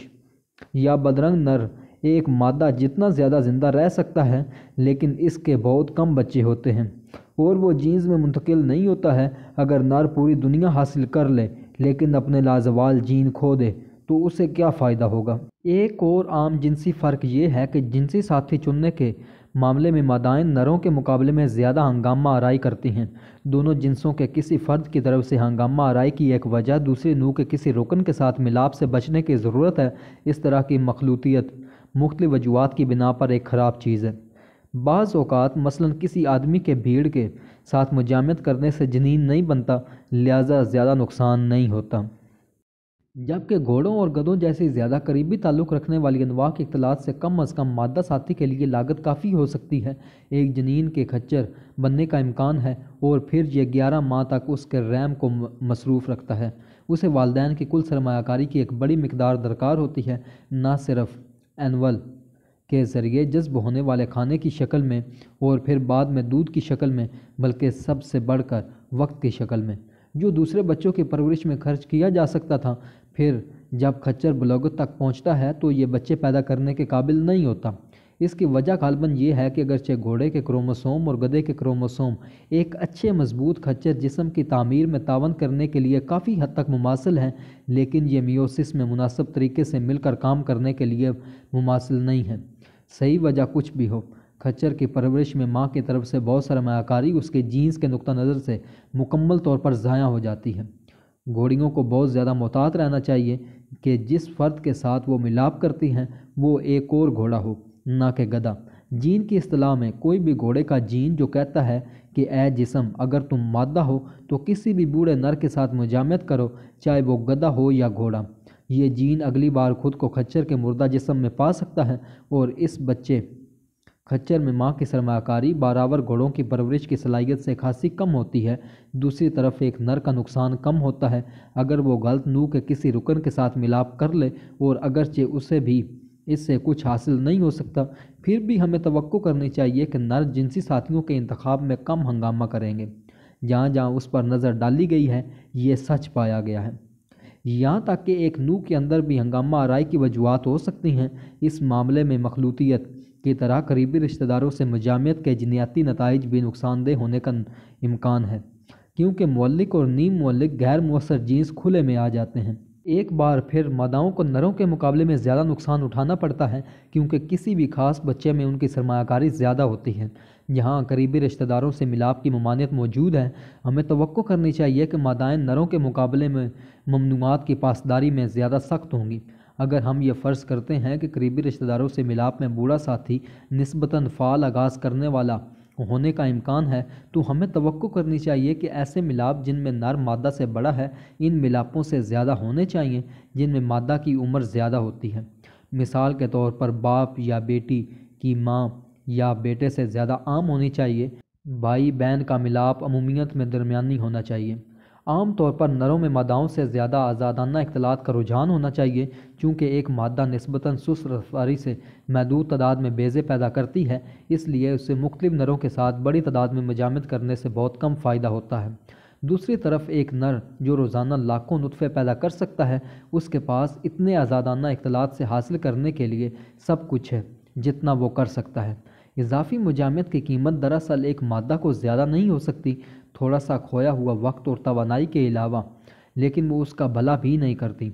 या बदरंग नर एक मादा जितना ज़्यादा ज़िंदा रह सकता है लेकिन इसके बहुत कम बच्चे होते हैं और वो जीन्स में मुंतकिल नहीं होता है अगर नर पूरी दुनिया हासिल कर ले, लेकिन अपने लाजवाल जीन खो दे तो उसे क्या फ़ायदा होगा एक और आम जिनसी फ़र्क ये है कि जिनसी साथी चुनने के मामले में मादाएँ नरों के मुकाबले में ज़्यादा हंगामा आरई करती हैं दोनों जिनसों के किसी फ़र्द की तरफ से हंगामा आरई की एक वजह दूसरे नू के किसी रुकन के साथ मिलाप से बचने की ज़रूरत है इस तरह की मखलूतियत मुख्तु वजूहत की बिना पर एक ख़राब चीज़ है बाज़ अवत मसला किसी आदमी के भीड़ के साथ मुजामत करने से जनीन नहीं बनता लिहाजा ज़्यादा नुकसान नहीं होता जबकि घोड़ों और गदों जैसे ज़्यादा करीबी ताल्लुक़ रखने वाली अनवा के अख्तलात से कम अज़ कम मादा साथी के लिए लागत काफ़ी हो सकती है एक जनीन के खच्चर बनने का इम्कान है और फिर यह ग्यारह माह तक उसके रैम को मसरूफ़ रखता है उसे वालदे की कुल सरमाकारी की एक बड़ी मकदार दरकार होती है ना सिर्फ एनवल के ज़रिए जज्ब होने वाले खाने की शक्ल में और फिर बाद में दूध की शक्ल में बल्कि सबसे बढ़कर वक्त की शक्ल में जो दूसरे बच्चों की परवरिश में खर्च किया जा सकता था फिर जब खच्चर बलोगत तक पहुंचता है तो ये बच्चे पैदा करने के काबिल नहीं होता इसकी वजह गालबन ये है कि अगरचे घोड़े के क्रोमोसोम और गधे के क्रोमोसोम एक अच्छे मजबूत खच्चर जिसम की तमीर में तावन करने के लिए काफ़ी हद तक मुमासिल हैं लेकिन ये मियोसिस में मुनासब तरीके से मिलकर काम करने के लिए मुमासिल नहीं है सही वजह कुछ भी हो खच्चर की परवरिश में माँ की तरफ से बहुत सरमाकारी उसके जीन्स के नुक़ नज़र से मुकम्मल तौर पर ज़ाया हो जाती है घोड़ियों को बहुत ज़्यादा मोहतात रहना चाहिए कि जिस फ़र्द के साथ वो मिलाप करती हैं वो एक और घोड़ा हो ना कि गधा जीन की अतलाह में कोई भी घोड़े का जीन जो कहता है कि ए जिसम अगर तुम मादा हो तो किसी भी बूढ़े नर के साथ मुजामत करो चाहे वो गधा हो या घोड़ा ये जीन अगली बार खुद को खच्चर के मुर्दा जिसम में पा सकता है और इस बच्चे खच्चर में माँ की सरमाकारी बारावर घोड़ों की परवरिश की सलाहियत से खासी कम होती है दूसरी तरफ एक नर का नुकसान कम होता है अगर वो गलत नू के किसी रुकन के साथ मिलाप कर ले और अगरचे उसे भी इससे कुछ हासिल नहीं हो सकता फिर भी हमें तो करनी चाहिए कि नर जिनसी साथियों के इंतखब में कम हंगामा करेंगे जहाँ जहाँ उस पर नज़र डाली गई है ये सच पाया गया है यहाँ तक कि एक नू के अंदर भी हंगामा आरई की वजूहत हो सकती हैं इस मामले में मखलूतीत की तरह करीबी रिश्तेदारों से मजामियत के जनियाती नतज भी नुकसानदेह होने का इम्कान है क्योंकि मौलिक और नीम मौलिक गैर मवसर जीन्स खुले में आ जाते हैं एक बार फिर मादाओं को नरों के मुकाबले में ज़्यादा नुकसान उठाना पड़ता है क्योंकि किसी भी खास बच्चे में उनकी सरमाकारी ज़्यादा होती है यहाँ करीबी रिश्तेदारों से मिलाप की ममानियत मौजूद है हमें तो करनी चाहिए कि मादाएँ नरों के मुकाबले में ममनुआत की पासदारी में ज़्यादा सख्त होंगी अगर हम ये फ़र्ज़ करते हैं कि करीबी रिश्तेदारों से मिलाप में बूढ़ा साथी नस्बता फ़ाल आगाज़ करने वाला होने का इम्कान है तो हमें तो करनी चाहिए कि ऐसे मिलाप जिनमें नर मादा से बड़ा है इन मिलापों से ज़्यादा होने चाहिए जिनमें मादा की उम्र ज़्यादा होती है मिसाल के तौर पर बाप या बेटी की माँ या बेटे से ज़्यादा आम होनी चाहिए भाई बहन का मिलाप अमूमियत में दरमियानी होना चाहिए आम तौर पर नरों में मादाओं से ज़्यादा आज़ादाना अख्तलात का रुझान होना चाहिए चूँकि एक मादा नस्बता सुस्त रफ्तारी से महदूद तादाद में बेज़े पैदा करती है इसलिए उससे मुख्तलिफ नरों के साथ बड़ी तादाद में मजामत करने से बहुत कम फ़ायदा होता है दूसरी तरफ एक नर जो रोज़ाना लाखों नुतफ़े पैदा कर सकता है उसके पास इतने आज़ादाना अख्तलात से हासिल करने के लिए सब कुछ है जितना वो कर सकता है इजाफी मुजामत की कीमत दरअसल एक मादा को ज़्यादा नहीं हो सकती थोड़ा सा खोया हुआ वक्त और तोानाई के अलावा लेकिन वो उसका भला भी नहीं करती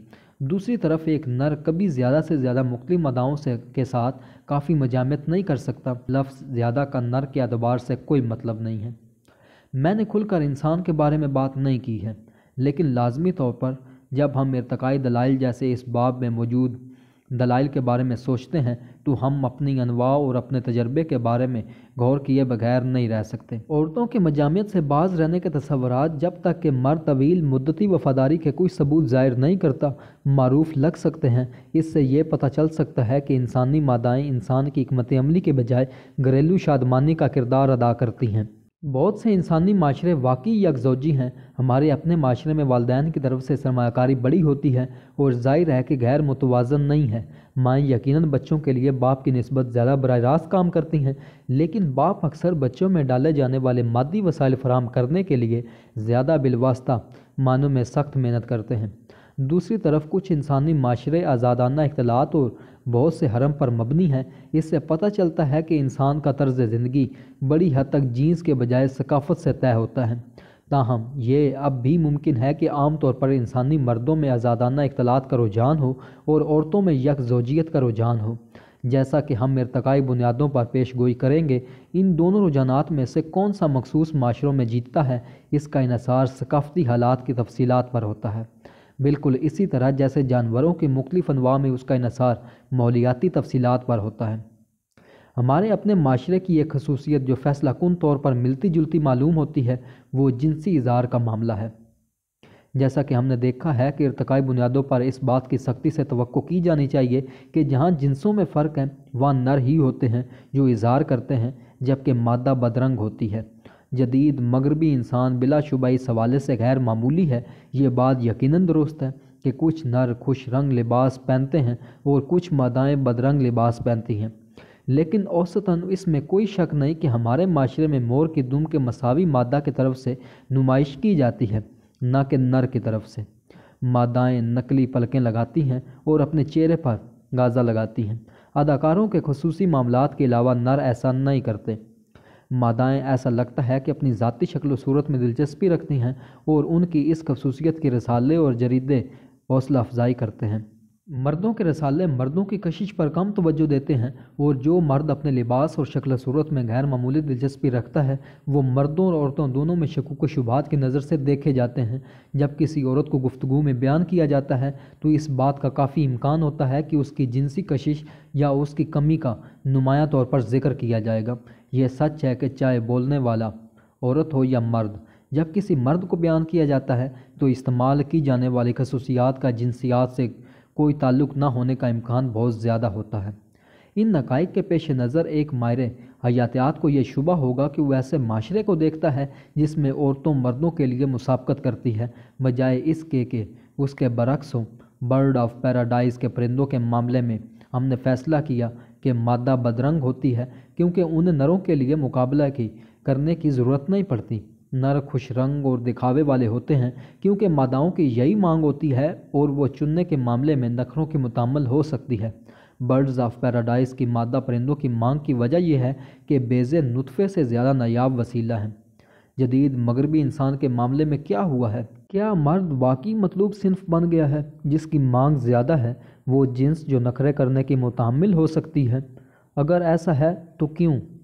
दूसरी तरफ एक नर कभी ज़्यादा से ज़्यादा मुख्त मदाओं से के साथ काफ़ी मजामत नहीं कर सकता लफ्ज़ ज़्यादा का नर के अतबार से कोई मतलब नहीं है मैंने खुलकर इंसान के बारे में बात नहीं की है लेकिन लाजमी तौर पर जब हम इरतकई दलाइल जैसे इस बाब में मौजूद दलाइल के बारे में सोचते हैं तो हम अपनी अनवाह और अपने तजर्बे के बारे में गौर किए बगैर नहीं रह सकते औरतों के मजामियत से बाज रहने के तस्वरत जब तक कि मर तवील मुद्दती वफादारी के कोई सबूत ज़ाहिर नहीं करता मरूफ लग सकते हैं इससे ये पता चल सकता है कि इंसानी मादाएँ इंसान की हमत अमली के बजाय घरेलू शादमानी का किरदार अदा करती हैं बहुत से इंसानी माशरे वाकई यकजोजी हैं हमारे अपने माशरे में वालदेन की तरफ से सरमाकारी बड़ी होती है और जाहिर है कि गैर मुतवाजन नहीं है माएँ यकीनन बच्चों के लिए बाप की नस्बत ज़्यादा बर रास्त काम करती हैं लेकिन बाप अक्सर बच्चों में डाले जाने वाले मादी वसाइल फराम करने के लिए ज़्यादा बिलवास्ता मानों में सख्त मेहनत करते हैं दूसरी तरफ कुछ इंसानी माशरे आज़ादाना इख्तलात और बहुत से हरम पर मबनी है इससे पता चलता है कि इंसान का तर्ज ज़िंदगी बड़ी हद तक जीन्स के बजाय सकाफत से तय होता है ताहम ये अब भी मुमकिन है कि आम तौर पर इंसानी मर्दों में आज़ादाना इख्तलात का रुझान हो और औरतों में यक जोजियत का रुझान हो जैसा कि हम इरतकाई बुनियादों पर पेश गोई करेंगे इन दोनों रुझानात में से कौन सा मखसूस माशरों में जीतता है इसका इसार सकाफती हालात की तफसीत पर होता है बिल्कुल इसी तरह जैसे जानवरों के मुख्तफ अनवा में उसका इसार मौलियाती तफसीत पर होता है हमारे अपने माशरे की एक खसूसियत जो फैसला कन तौर पर मिलती जुलती मालूम होती है वो जिनसी इजार का मामला है जैसा कि हमने देखा है कि इरतकई बुनियादों पर इस बात की सख्ती से तो की जानी चाहिए कि जहाँ जिनसों में फ़र्क है वहाँ नर ही होते हैं जो इजहार करते हैं जबकि मादा बदरंग होती है जदीद मगरबी इंसान बिलाशुबाई इस हवाले से गैर मामूली है ये बात यकीन दुरुस्त है कि कुछ नर खुश रंग लिबास पहनते हैं और कुछ मादाएँ बदरंग लिबास पहनती हैं लेकिन औसतन इसमें कोई शक नहीं कि हमारे माशरे में मोर की दुम के मसावी मादा की तरफ से नुमाइश की जाती है न कि नर की तरफ से मादाएँ नकली पलकें लगाती हैं और अपने चेहरे पर गाजा लगाती हैं अदाकारों के खसूसी मामला के अलावा नर ऐसा नहीं करते मादाएँ ऐसा लगता है कि अपनी ज़ाती शक्ल सूरत में दिलचस्पी रखती हैं और उनकी इस खसूसियत के रसाले और जरीदे हौसला अफजाई करते हैं मर्दों के रसाले मर्दों की कशिश पर कम तोज्जो देते हैं और जो मर्द अपने लिबास और शक्ल सूरत में गैर मामूली दिलचस्पी रखता है वो मर्दों और औरतों दोनों में शकूक शुबात की नज़र से देखे जाते हैं जब किसी औरत को गुफ्तु में बयान किया जाता है तो इस बात का काफ़ी इम्कान होता है कि उसकी जिनसी कशिश या उसकी कमी का नुमाया तौर पर जिक्र किया जाएगा यह सच है कि चाहे बोलने वाला औरत हो या मर्द जब किसी मर्द को बयान किया जाता है तो इस्तेमाल की जाने वाली खसूसियात का जिनसियात से कोई ताल्लुक़ न होने का इम्कान बहुत ज़्यादा होता है इन नकाइक के पेश नज़र एक मायरे हयातियात को यह शुबा होगा कि वह ऐसे माशरे को देखता है जिसमें औरतों मर्दों के लिए मुसाबकत करती है बजाय इसके के उसके बरक्स हो बर्ड ऑफ पैराडाइज के परिंदों के मामले में हमने फैसला किया कि मादा बदरंग होती है क्योंकि उन नरों के लिए मुकाबला की करने की ज़रूरत नहीं पड़ती नर खुश रंग और दिखावे वाले होते हैं क्योंकि मादाओं की यही मांग होती है और वो चुनने के मामले में नखरों की मुतामल हो सकती है बर्ड्स ऑफ पैराडाइज की मादा परिंदों की मांग की वजह यह है कि बेजे नुतफ़े से ज़्यादा नायाब वसीला है जदीद मगरबी इंसान के मामले में क्या हुआ है क्या मर्द वाकई मतलूब सिंफ बन गया है जिसकी मांग ज़्यादा है वो जिन्स जो नखरे करने की मुतमिल हो सकती है अगर ऐसा है तो क्यों